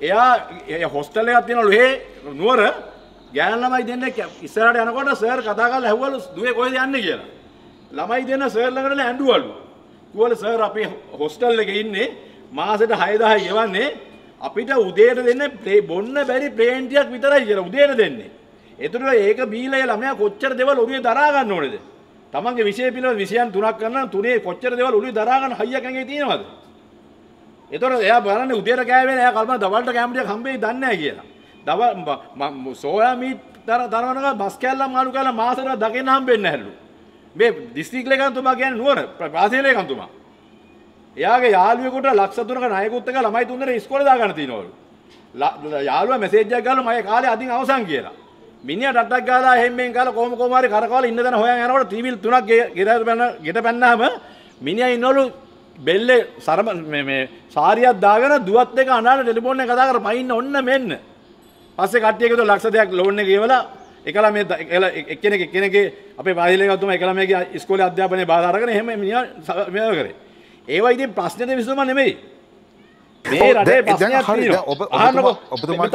එයා හොස්ටල් එකක් තියෙනලු හේ නුවර ගෑන් ළමයි දෙන්නේ ඉස්සරහට යනකොට සර් කතා කරලා ඇහුවලු දුවේ කොහෙද යන්නේ කියලා. ළමයි දෙන්න සර් ළඟට ඇඬුවලු. කිව්වලු සර් අපි හොස්ටල් එකේ ඉන්නේ මාසෙට 6000 යවන්නේ අපිට උදේට දෙන්නේ බොන්න බැරි ප්ලේන් ටිකක් විතරයි කියලා උදේට දෙන්නේ. එතුට ඒක බීලය ළමයා කොච්චර දෙවල් ඔලුවේ දරාගන්න ඕනේද තමන්ගේ විෂය පිළිබඳ විෂයන් තුනක් කරනවා තුනේ කොච්චර දේවල් උළු දරාගන්න හයියක් ඇඟේ තියෙනවද? ඒතකොට එයා බලන්නේ උදේට කෑවේ එයා කල්පනා දවල්ට කෑම ටික හම්බෙයි දන්නේ නැහැ කියලා. දවල් සෝයා මීට් තර දරවනවා බස් කෑල්ලම් ආලු කෑල්ලම් මාසෙට දකින්න හම්බෙන්නේ නැහැලු. මේ දිස්ත්‍රික් ලේකම්තුමා කියන්නේ නුවර ප්‍රාදේශීය ලේකම්තුමා. එයාගේ යාළුවෙකුට ලක්ෂ තුනක ණයකුත් එක ළමයි තුන්දෙනා ඉස්කෝලේ දාගන්න තියනවලු. යාළුවා මෙසේජ් එකක් ගාලා මගේ කාලේ අදින් අවසන් කියලා. මිනිහා රටක් ගාලා එහෙන් මෙන් ගාලා කොහොම කොහම හරි කරකවල ඉන්න දන හොයන් යනකොට ත්‍රිවිල් තුනක් ගෙට පැන ගෙට පැන්නාම මිනිහා ඉන්නවලු බෙල්ලේ සරම මේ මේ සාරියක් දාගෙන දුවත් දෙක අඬන ටෙලිෆෝන් එකේ කතා කර පයින්න ඔන්න මෙන්න. පස්සේ කට්ටිය එකතු ලක්ෂ දෙයක් ලෝන් එක ගෙවලා එකලා මේ එකලා එක්කෙනෙක් එක්කෙනෙක්ගේ අපේ වාහිලේ ගත්තම එකලා මේගේ ඉස්කෝලේ අධ්‍යාපනයේ බාධා අරගෙන එහෙම මිනිහා මේව කරේ. ඒවා ඉතින් ප්‍රශ්නේ විසඳුම නෙමෙයි. මේ රටේ ප්‍රශ්නයක් තියෙනවා. ඔබ ඔබතුමා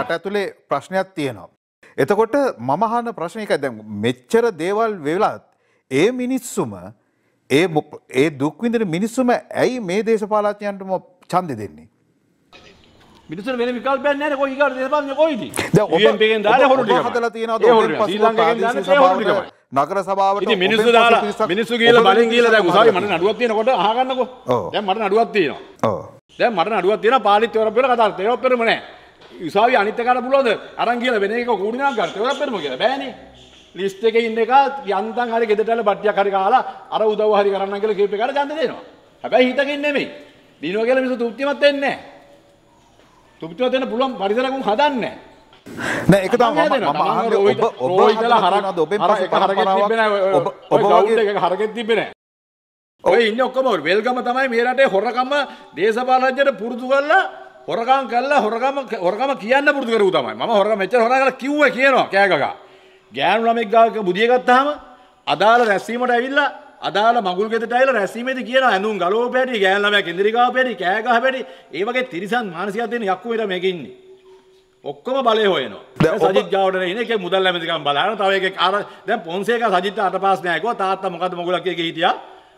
රට ඇතුලේ ප්‍රශ්නයක් තියෙනවා. එතකොට මමහන ප්‍රශ්නයක දැ මෙච්චර දේවල් වෙලාත් ඒ මිනිස්සුම ඒ ඒ දුක්විඳර මිනිස්සුම ඇයි මේ දේශපාලාත්යන්ටම චන්ද දෙන්නේ. මිනිස වෙන විකල් පැන්න කො ග දේපාන්න කොයිද නකර සභාවට මිනිස්සු දාලා මිනිස්සු කියල බලින් කියල ගසායි මට නඩුවත් තියෙනකොට ආගන්නකො මට නඩුවත් තියෙනවා දැ මට නඩුවත් තියෙන පාලිත්වර පෙර කතා තයෝ පෙරමනෑ විසාවි අනිතකට පුලොද අරන් කියල වෙන එක කූඩනා ගර්තවර පෙරම කියල බෑනේ ලිස්ට එක ඉන්න එක යන්තන් හරි ගෙදටල පට්ටිය කරි කාලා අර උදව් හරි කරන්න කියලා කීප එකට ගන්න දෙනවා. හැබැයි හිතකින් නෙමෙයි. දිනුව කියලා මිනිස්සු තෘප්තිමත් වෙන්නේ නැහැ. තෘප්තිමත් වෙන්න පුළුවන් පරිසරකුම් හදන්නේ නෑ ඒක තමයි මම අහන්නේ ඔබ ඔබ ඉතලා හරක් ඔබෙන් පස්සේ පරපරාවක් ඔබ ඔබ ගවුන්ඩ් එකක හරකෙත් තිබ්බේ නෑ. ඔය ඉන්නේ ඔක්කොම වෙල්ගම තමයි මේ රටේ හොරකම දේශපාලනඥයට පුරුදු කරලා හොරකම් කල්ලා හොරගම හොරගම කියන්න පුරදු කරු තමයි ම හොර මෙච හොර කල කිව්ව කියනවා කෑකකා ගෑනු ළමෙක් ගාක බුදියගත්තාම අදාළ රැස්වීමට ඇවිල්ලා අදාළ මගුල් ගෙතට ඇවිල්ලා රැස්වීමේදී කියන ඇඳුම් ගලෝ පැටි ගෑනු ළමයා කෙන්දිරිකාව පැටි කෑගහ පැටි ඒ වගේ තිරිසන් මානසිකයක් දෙන යක්කු විතර මේක ඉන්නේ ඔක්කොම බලය හොයනවා සජිත් ගාවට එන එකේ මුදල් ඇමතිකම් බලන තව එකෙක් අර දැන් පොන්සේකා සජිත් අටපාස් නෑ කිව්වා තාත්තා මොකද්ද මගුලක් එකේ හිටියා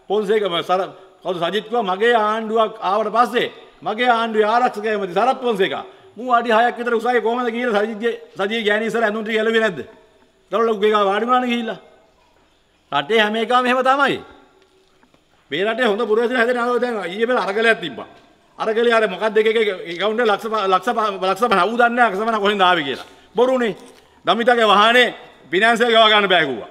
පොන්සේකම සර කවුද සජිත් කිව්වා මගේ ආණ්ඩුවක් ආවට පස්සේ මගේ ආණ්ඩුවේ ආරක්ෂක ඇමති සරත් වංශේකා මූ අඩි 6ක් විතර උසයි කොහමද කියලා සජිත්ගේ සජිත්ගේ ගෑණි ඉස්සර ඇඳුම්ටි ගැලුවේ නැද්ද? දරුවලුගේ ගා වාඩි වුණානේ ගිහිල්ලා. රටේ හැම එකම එහෙම තමයි. මේ රටේ හොඳ පුරවැසියන් හැදෙන අර දැන් ඊයේ බල අරගලයක් තිබ්බා. අරගලේ අර මොකක්ද එක එක account එක ලක්ෂ ලක්ෂ ලක්ෂ 90 දන්නේ නැහැ අකසමන කොහෙන්ද ආවේ කියලා. බොරුනේ. දමිතගේ වාහනේ ෆිනෑන්ස් එක ගව ගන්න බෑ කිව්වා.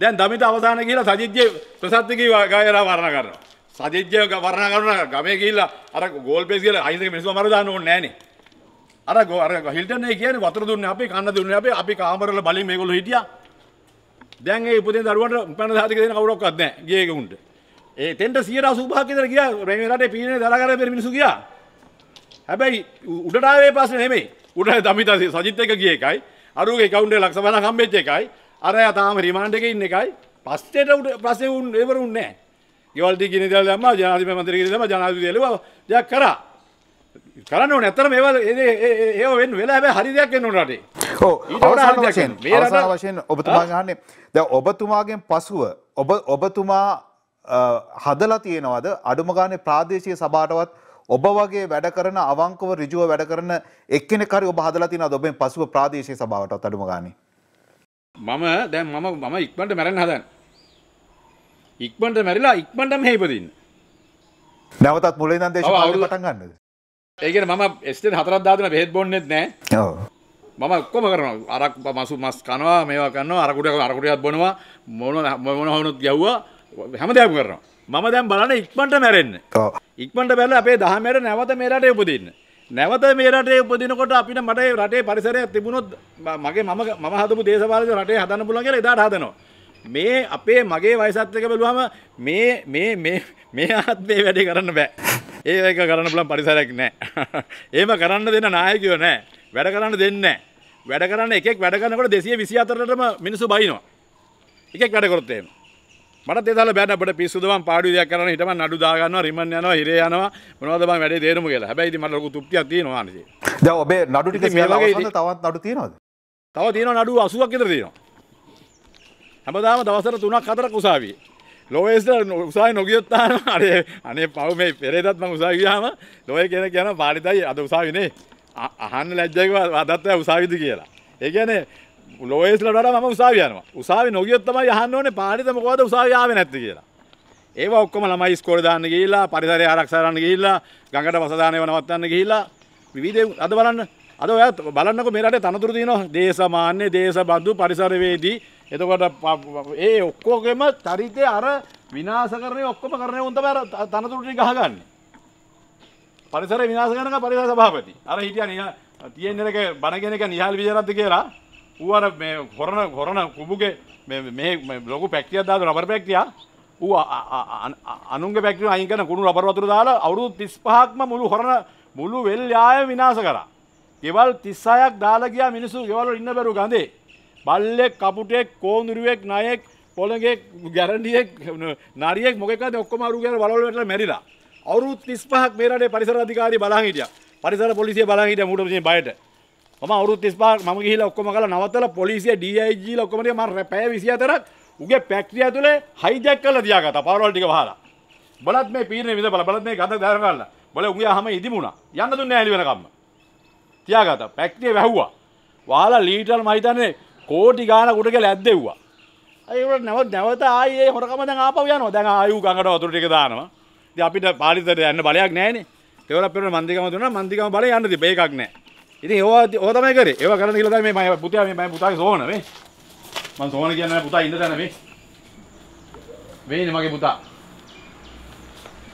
දැන් දමිත අවසාන කියලා සජිත්ගේ ප්‍රසත්තිගේ ගායරා වර්ණ කරනවා. සජජ්‍ය වරණ කරන ගමේ ගිහිල්ලා අර ගෝල් පේස් කියලා අහිංසක මිනිස්සු අමාරු දාන්න ඕනේ නැහනේ. අර ගෝ අර හිල්ටන් ඒ කියන්නේ වතුර දුන්නේ අපි කන්න දුන්නේ අපි අපි කාමරවල බලෙන් මේගොල්ලෝ හිටියා. දැන් ඒ උපදින දරුවන්ට උපන්න සාතික දෙන කවුරක්වත් නැහැ. ගියේ ඒක උන්ට. ඒ තෙන්ට 185ක් විතර ගියා. මේ රටේ පීනනේ දරාගන්න බැරි මිනිස්සු ගියා. හැබැයි උඩට ආවේ පස්සේ නෙමෙයි. උඩට දමිත සජිත් එක ගිය එකයි. අරුගේ account එකේ ලක්ෂ ගණන් හම්බෙච්ච එකයි. අරයා තාම රිමාන්ඩ් එකේ ඉන්න එකයි. පස්සේට උඩ පස්සේ උන් ඒවරුන් නැහැ. ගෙවල්දි ගෙන දල් දම්ම ජනාතිප මන්තර දම ජනාති ලවා දෙයක් කරා කරන්න ඕන ඇතර මේවල් ඒ වෙන් වෙලා බෑ හරි දෙයක් එන්න රටේ වශයෙන් වශයෙන් ඔබතුමා ගහන්නේ ද ඔබතුමාගෙන් පසුව ඔබ ඔබතුමා හදලා තියෙනවද අඩුමගානේ ප්‍රාදේශය සභාටවත් ඔබ වගේ වැඩ කරන අවංකව ඍජුව වැඩ කරන එක්කෙනෙක්hari ඔබ හදලා තියෙනවද ඔබෙන් පසුව ප්‍රාදේශීය සභාවටත් අඩුම ගානේ මම දැන් මම මම ඉක්මනට මැරෙන්න හදන්නේ ඉක්මට මැරිලා ඉක්මට මෙහි ඉපදන්න නැවතත් මුල ද පටන්ගන්න ඒගෙන මම ස්ට හතරත් දාතන පෙත් බොන්නෙත් නෑ මම ඔක්කොම කරන අරක් මසු මස් කනවා මේවා කන්න අරකුට අරකුටයත් බොනවා මොන මොන හවුනුත් ගැව්වා හැම දෙයක් කරනවා මම දැම් බලන ඉක්මට මැරෙන්න්න ඉක්මට බැල අපේ දහමයට නැවත මේරට උපදන්න නැවත මේරටේ උපදිනකොට අපිට මට රටේ පරිසරය තිබුණොත් මගේ මම මහදපු දේශපාලක රටේ හදන්න පුළන්ගේ එදාට හදනවා මේ අපේ මගේ වයසත් එක බැලුවම මේ මේ මේ මේ ආත්මේ වැඩේ කරන්න බෑ. ඒ එක කරන්න පුළුවන් පරිසරයක් නැහැ. එහෙම කරන්න දෙන නායකයෝ නැහැ. වැඩ කරන්න දෙන්නේ නැහැ. වැඩ කරන්න එකෙක් වැඩ කරනකොට 224ටම මිනිස්සු බයිනවා. එකෙක් වැඩ කරොත් එහෙම. මට තේදාලා බෑන අපිට පිස්සුද මං පාඩු දෙයක් කරන්න හිටම නඩු දා ගන්නවා රිමන් යනවා හිරේ යනවා මොනවද මං වැඩේ තේරුම කියලා. හැබැයි ඉතින් මට ලොකු තෘප්තියක් තියෙනවා අනේ. දැන් ඔබේ නඩු ටික මේ වගේ තවත් නඩු තියෙනවද? තව තියෙනවා නඩු 80ක් විතර තියෙනවා. හැමදාම දවසට තුනක් හතරක් උසාවියේ. ලොවේස්ට උසාවි නොගියොත් අරේ අනේ පව් මේ පෙරේදත් මම උසාවි ගියාම ලොවේ කියන කියන පාලිතයි අද උසාවිනේ අහන්න ලැජ්ජයි අදත් උසාවිද කියලා. ඒ කියන්නේ ලෝයස්ලට වඩා මම උසාවි යනවා. උසාවි නොගියොත් තමයි අහන්න ඕනේ පාඩිත මොකවද උසාවි ආවේ නැත්තේ කියලා. ඒව ඔක්කොම ළමයි ඉස්කෝලේ දාන්න ගිහිල්ලා පරිසරය ආරක්ෂා කරන්න ගිහිල්ලා ගඟට වස දාන ඒවා නවත්තන්න ගිහිල්ලා විවිධ අද බලන්න අද ඔයා බලන්නක මේ රටේ තනතුරු තියෙනවා දේශමාන්‍ය දේශබඳු පරිසරවේදී එතකොට ඒ ඔක්කොගෙම චරිතය අර විනාශකරණය ඔක්කොම කරන්නේ උන් තමයි අර තනතුරු ටික ගහගන්නේ පරිසරය විනාශ කරනක පරිසර සභාපති අර හිටියා තියෙන එක බණ කියන එක නිහාල් විජයරත්න කියලා ඌ අර මේ හොරණ හොරණ කුඹුගේ මේ මේ ලොකු පැක්ටියක් දාලා රබර් පැක්ටියක් ඌ අනුන්ගේ පැක්ටිය අයින් කරන කුණු රබර් වතුර දාලා අවුරුදු 35ක්ම මුළු හොරණ මුළු වෙල් යාය විනාශ කරා ගෙවල් 36ක් දාලා ගියා මිනිස්සු ගෙවල් ඉන්න බැරුව ගඳේ. බල්ලෙක්, කපුටෙක්, කෝඳුරුවෙක්, ණයෙක්, පොළඟෙක්, ගැරන්ඩියෙක්, නරියෙක් මොකෙක්ද ඔක්කොම අරු ගියා වලවල වැටලා මැරිලා. අවුරුදු 35ක් මේ රටේ පරිසර අධිකාරී බලන් හිටියා. පරිසර පොලිසිය බලන් හිටියා මූට මේ බයට. මම අවුරුදු 35ක් මම ගිහිලා ඔක්කොම කරලා නවත්තලා පොලිසිය DIG ලා ඔක්කොම ටික මම පැය 24ක් උගේ ෆැක්ටරිය ඇතුලේ හයිජැක් කරලා තියාගත්තා. පාරවල් ටික වහලා. බලත් මේ පීරනේ විඳ බල බලත් මේ ගඳ දාන ගාලා. බල උගේ අහම ඉදිමුණා. යන්න දුන්නේ නැහැ එළි වෙනකම්ම. තියාගත පැක්තිය වැැහ්වා වාලා ලීටල් මහිතන්නේ කෝටි ගාන කුට කියල ඇද්දෙව්වා ඇට නැවත් නැවත ආයේ හොරකමද ආපවයන දැන් ආයු ගඟට වතුරටික දානවා ති අපිට පාලිතට යන්න බලයක් නෑන තෙවර පෙට මන්දිකම තුන මන්දිකම බල යන්න බේකක් නෑ ඉති ඒවා ඕතමයි කර ඒව කරන ලද මේ මයි පුතිය මයි පුතා සෝනවේ මන් සෝන කියන්න පුතා ඉඳ තැනවේ වෙයින මගේ පුතා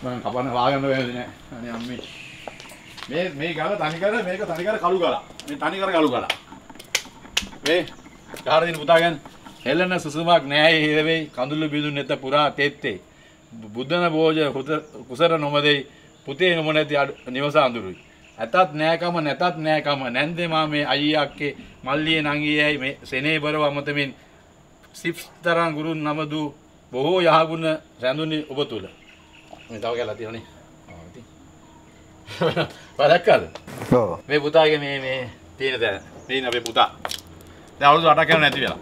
මම කපන්න වාගන්න වෙන්නේ නෑ අනේ අම්මේ මේ මේ ගල තනිකර මේක තනිකර කළු ගල. මේ තනිකර කළු ගල. මේ කාර්දින පුතා ගන්න. හෙළන සුසුමක් නැහැ හිරවේ කඳුළු බිඳුන් නැත පුරා තෙත්තේ. බුද්ධන භෝජ කුසර නොමදෙයි පුතේ නොමනැති නිවස අඳුරුයි. ඇතත් නෑකම නැතත් නෑකම නැන්දේ මා මේ අයියේ අක්කේ මල්ලියේ නංගියයි මේ සෙනේබරව අමතමින් සිප්තරන් ගුරුන් නමදු බොහෝ යහගුණ රැඳුනි ඔබ තුල මේ තව කියලා තියෙනනේ බලක්කද මේ පුතාගේ මේ මේ තියෙන දැන තියෙන අපේ පුතා දැන් අවුරුදු 8ක් යන නැති වෙලා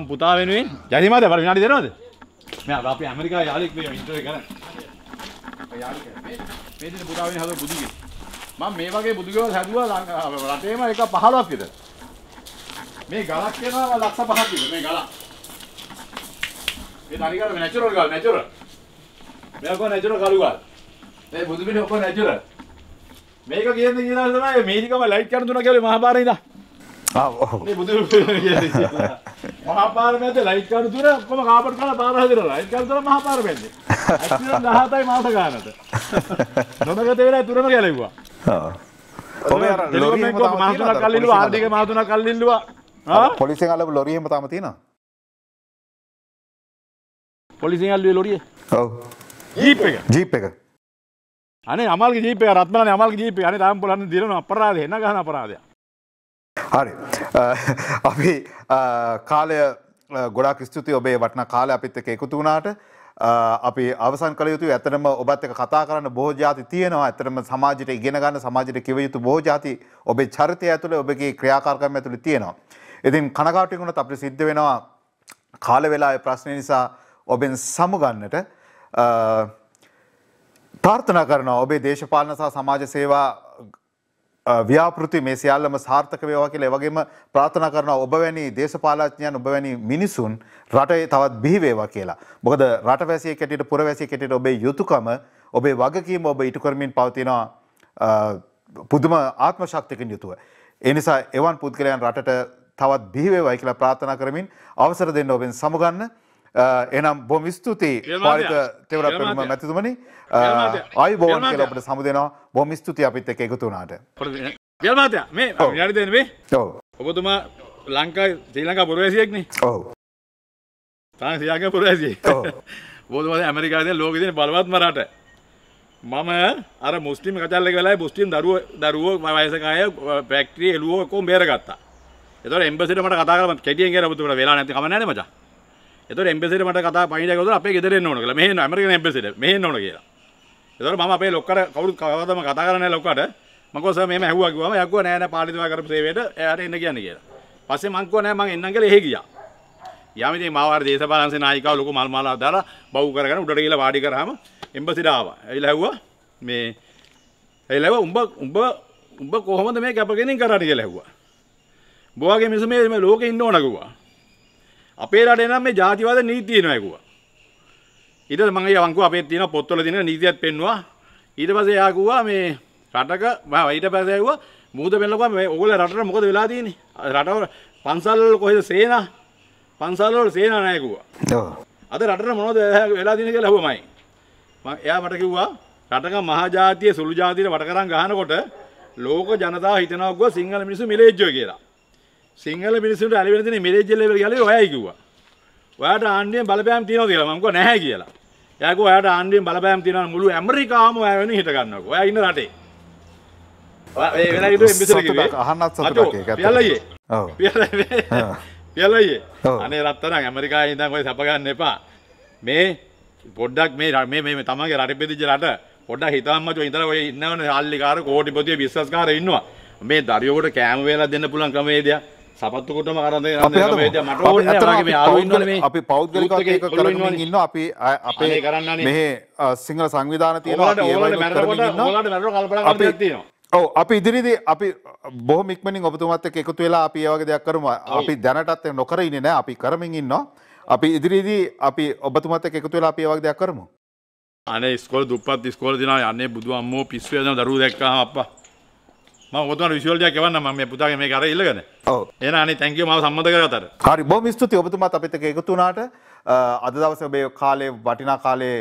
මම පුතා වෙනුවෙන් යරිමාද බල විනාඩි දෙනවද මේ අපි ඇමරිකාවේ යාළුවෙක් මේ ඉන්ටර්වයුව කරන්නේ යාළුවෙක් මේ මේ දින පුතා වෙන හදපු බුදුගේ මම මේ වගේ බුදුගේවල් හැදුවා රටේම එක 15ක් විතර මේ ගලක් වෙනවා ලක්ෂ 5ක් විතර මේ ගල ඒ තනිකරම නැචරල් ගල් නැචරල් මේක කොහොම නැචරල් කළුගල්. මේ බුදු පිළි ඔක්කොම නැචරල්. මේක කියන්නේ කියලා තමයි මේනිකම ලයිට් කරන දුන්නා කියලා මහාපාරේ ඉඳන්. ආ ඔව්. මේ බුදු පිළි කියන්නේ. මහාපාර මැද ලයිට් කරන දුර ඔක්කොම කාපට් කාලා පාර හැදිරලා. ලයිට් කරන දුර මහාපාර මැද. ඇක්සිඩන්ට් 17යි මාස ගානට. නොනගත වෙලා තුරම ගැලෙව්වා. ආ. ඔබ අර ලොරිය මහතුණක් කල්ලිල්ලුවා ආර්ධික මහතුණක් කල්ලිල්ලුවා. ආ පොලිසියෙන් අල්ලපු ලොරියම තාම තියෙනවා. පොලිසියෙන් අල්ලුවේ ලොරිය. ඔව්. ජීප එක ජීප එක අනේ අමල් ජීපය රත්මන අමල් ජීපය අන තාම්පුලන්න දිරන අපරාධ එන්න ගන අපරාධය හරි අපි කාලය ගොඩක් ස්තුති ඔබේ වටන කාල අපිත් එක එකතු වුණාට අපි අවසන් කළ යුතු ඇතනම ඔබත් එක කතා කරන්න බොහෝ ජාති තියෙනවා ඇතරම සමාජයට ඉගෙන ගන්න සමාජයට කිව යුතු බොහෝ ජාති ඔබේ චරිතය ඇතුළ ඔබගේ ක්‍රියාකාරකම ඇතුළ තියෙනවා. ඉතින් කනකාටයකුණත් අපි සිද්ධ වෙනවා කාල වෙලා ප්‍රශ්නය නිසා ඔබෙන් සමුගන්නට ප්‍රාර්ථනා කරනවා ඔබේ දේශපාලන සහ සමාජ සේවා ව්‍යාපෘති මේ සියල්ලම සාර්ථක වේවා කියලා ඒ වගේම ප්‍රාර්ථනා කරනවා ඔබ වැනි දේශපාලඥයන් ඔබ වැනි මිනිසුන් රටේ තවත් බිහි වේවා කියලා. මොකද රටවැසියෙක් හැටියට පුරවැසියෙක් හැටියට ඔබේ යුතුයකම ඔබේ වගකීම ඔබ ඉටු කරමින් පවතිනවා පුදුම ආත්ම ශක්තියකින් යුතුව. ඒ නිසා එවන් පුද්ගලයන් රටට තවත් බිහි වේවායි කියලා ප්‍රාර්ථනා කරමින් අවසර දෙන්න ඔබෙන් සමුගන්න එනම් බොම ස්තුතියි පාරිත තෙවරත් පෙනුම මැතිතුමනි අයිබෝන් කියලා අපට සමුදෙනවා බොම ස්තුතියි අපිත් එක්ක එකතු වුණාට. යල්මාතයා මේ යාරි දෙන්න මේ. ඔව්. ඔබතුමා ලංකා ශ්‍රී ලංකා පුරවැසියෙක්නේ. ඔව්. තාම ශ්‍රී ලංකා පුරවැසියෙක්. ඔව්. ඔබතුමා ඇමරිකාවේ ලෝකෙ දෙන බලවත්ම රට. මම අර මුස්ලිම් කචල්ලක වෙලාවේ මුස්ලිම් දරුවෝ දරුවෝ වයසක අය ෆැක්ටරි එළුවෝ කොම් බේරගත්තා. ඒතකොට එම්බසිට මට කතා කරලා මම කෙටියෙන් කියලා ඔබතුමා වෙලා නැති කම නැහැ නේ මචං. එතකොට එම්බැසිට මට කතා පයින්ට ගියොත් අපේ ගෙදර එන්න ඕන කියලා. මෙහෙ එන්න ඇමරිකන් එම්බැසිට මෙහෙ එන්න ඕන කියලා. එතකොට මම අපේ ලොක්කට කවුරුත් කවදාම කතා කරන්නේ නැහැ ලොක්කට. මම කිව්වා සර් මේම ඇහුවා කිව්වම එයා කිව්වා නෑ නෑ පාලිතුමා කරපු සේවයට එයාට එන්න කියන්නේ කියලා. පස්සේ මං කිව්වා නෑ මං එන්නම් කියලා එහෙ ගියා. යාම ඉතින් මාව අර දේශපාලනසේ නායිකාව ලොකු මල් මාලා දාලා බව් කරගෙන උඩට ගිහලා වාඩි කරාම එම්බැසිට ආවා. ඇවිල්ලා ඇහුවා මේ ඇවිල්ලා ඇහුවා උඹ උඹ උඹ කොහොමද මේ කැපගෙනින් කරන්නේ කියලා ඇහුවා. බොවාගේ මිනිස්සු මේ ලෝකේ ඉන්න ඕන කිව්වා. අපේ රටේ නම් මේ ජාතිවාද නීති තියෙනවා ඒකුවා. ඊට මම යවංකු අපේ තියෙන පොත්වල තියෙන නීතියත් පෙන්නවා. ඊට පස්සේ එයා කිව්වා මේ රටක ඊට පස්සේ ඇහුවා මූද බෙල්ලකවා මේ ඔයගොල්ලෝ රටට මොකද වෙලා තියෙන්නේ? රටවල පන්සල් වල කොහෙද සේනා? පන්සල් වල සේනා නැහැ කිව්වා. ඔව්. අද රටට මොනවද වෙලා තියෙන්නේ කියලා අහුවමයි. මම එයා මට කිව්වා රටක මහජාතිය සුළු ජාතියට වටකරන් ගහනකොට ලෝක ජනතාව හිතනවා කිව්වා සිංහල මිනිස්සු මිලේජ්ජෝ කියලා. සිංහල මිනිසුන්ට ඇලවෙන දෙන මිරේජ් ලෙවල් කියලා ඔයයි කිව්වා. ඔයාට ආණ්ඩුවෙන් බලපෑම් තියෙනවද කියලා මම කිව්වා නැහැ කියලා. එයා කිව්වා ඔයාට ආණ්ඩුවෙන් බලපෑම් තියෙනවා මුළු ඇමරිකාවම ඔයා වෙනුවෙන් හිට ගන්නකො. ඔයා ඉන්න රටේ. ඔයා මේ වෙලාවට එම්බෙසර කිව්වේ. අහන්නත් සතුටක් ඒක. පියලයියේ. ඔව්. පියලයියේ. පියලයියේ. අනේ රත්තරන් ඇමරිකාවේ ඉඳන් ඔය සප ගන්න එපා. මේ පොඩ්ඩක් මේ මේ මේ තමන්ගේ රට බෙදිච්ච රට පොඩ්ඩක් හිතන්න මචෝ ඉඳලා ඔය ඉන්නවනේ හාල්ලිකාර කෝටිපතිය විශ්වාසකාරයෝ ඉන්නවා. මේ දරියෝකට කෑම වේලා දෙන්න පුළුවන් ක්‍රමවේදයක්. සපත්තුකොටම කරදේ අපි පෞද්ගලික කරමින් ඉන්න අපි අපේ කරන්න මෙහ සිංහල සංවිධාන තියෙන ඔව අපි ඉදිරිදි අපි බොහම ඉක්මනින් ඔබතුමත් එකතු වෙලා අපි ඒවගේ දෙයක් කරම අපි දැනටත් නොකර ඉන්නේ නෑ අපි කරමින් ඉන්න අපි ඉදිරිදී අපි ඔබතුමත් එකතු වෙලා අපි ඒවගේ දෙයක් කරමු අනේ ස්කොල දුපත් ස්කෝල දිනා යන්නේ බුදු අම්මෝ පිස්සු යන දරුවෝ දැක්කහම අප්පා මම ඔබතුමාට විෂුවල් එකක් එවන්නම් මම මේ පුතාගේ මේක අර ඉල්ලගෙන. ඔව්. එහෙනම් අනේ thank you මාව සම්මත කරගත්තට. හරි බොහොම ස්තුතියි ඔබතුමාත් අපිත් එක්ක එකතු වුණාට අද දවස ඔබේ කාලේ වටිනා කාලේ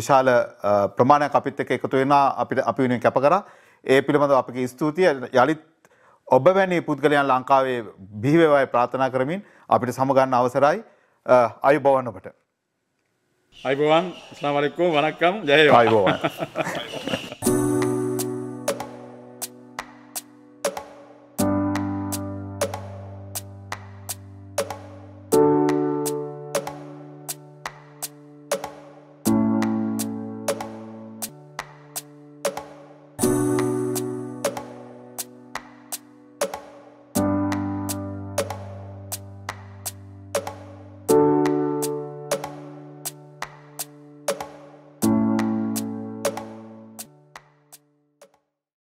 විශාල ප්‍රමාණයක් අපිත් එක්ක එකතු වෙනා අපිට අපි වෙනුවෙන් කැප කරා. ඒ පිළිබඳව අපගේ ස්තුතිය යලිත් ඔබ වැනි පුද්ගලයන් ලංකාවේ බිහිවේවායි ප්‍රාර්ථනා කරමින් අපිට සමගන්න අවසරයි අයුබවන් ඔබට. අයිබවන් ස්ලාමලෙක්කෝ වනක්කම් ජය අයිබවන්.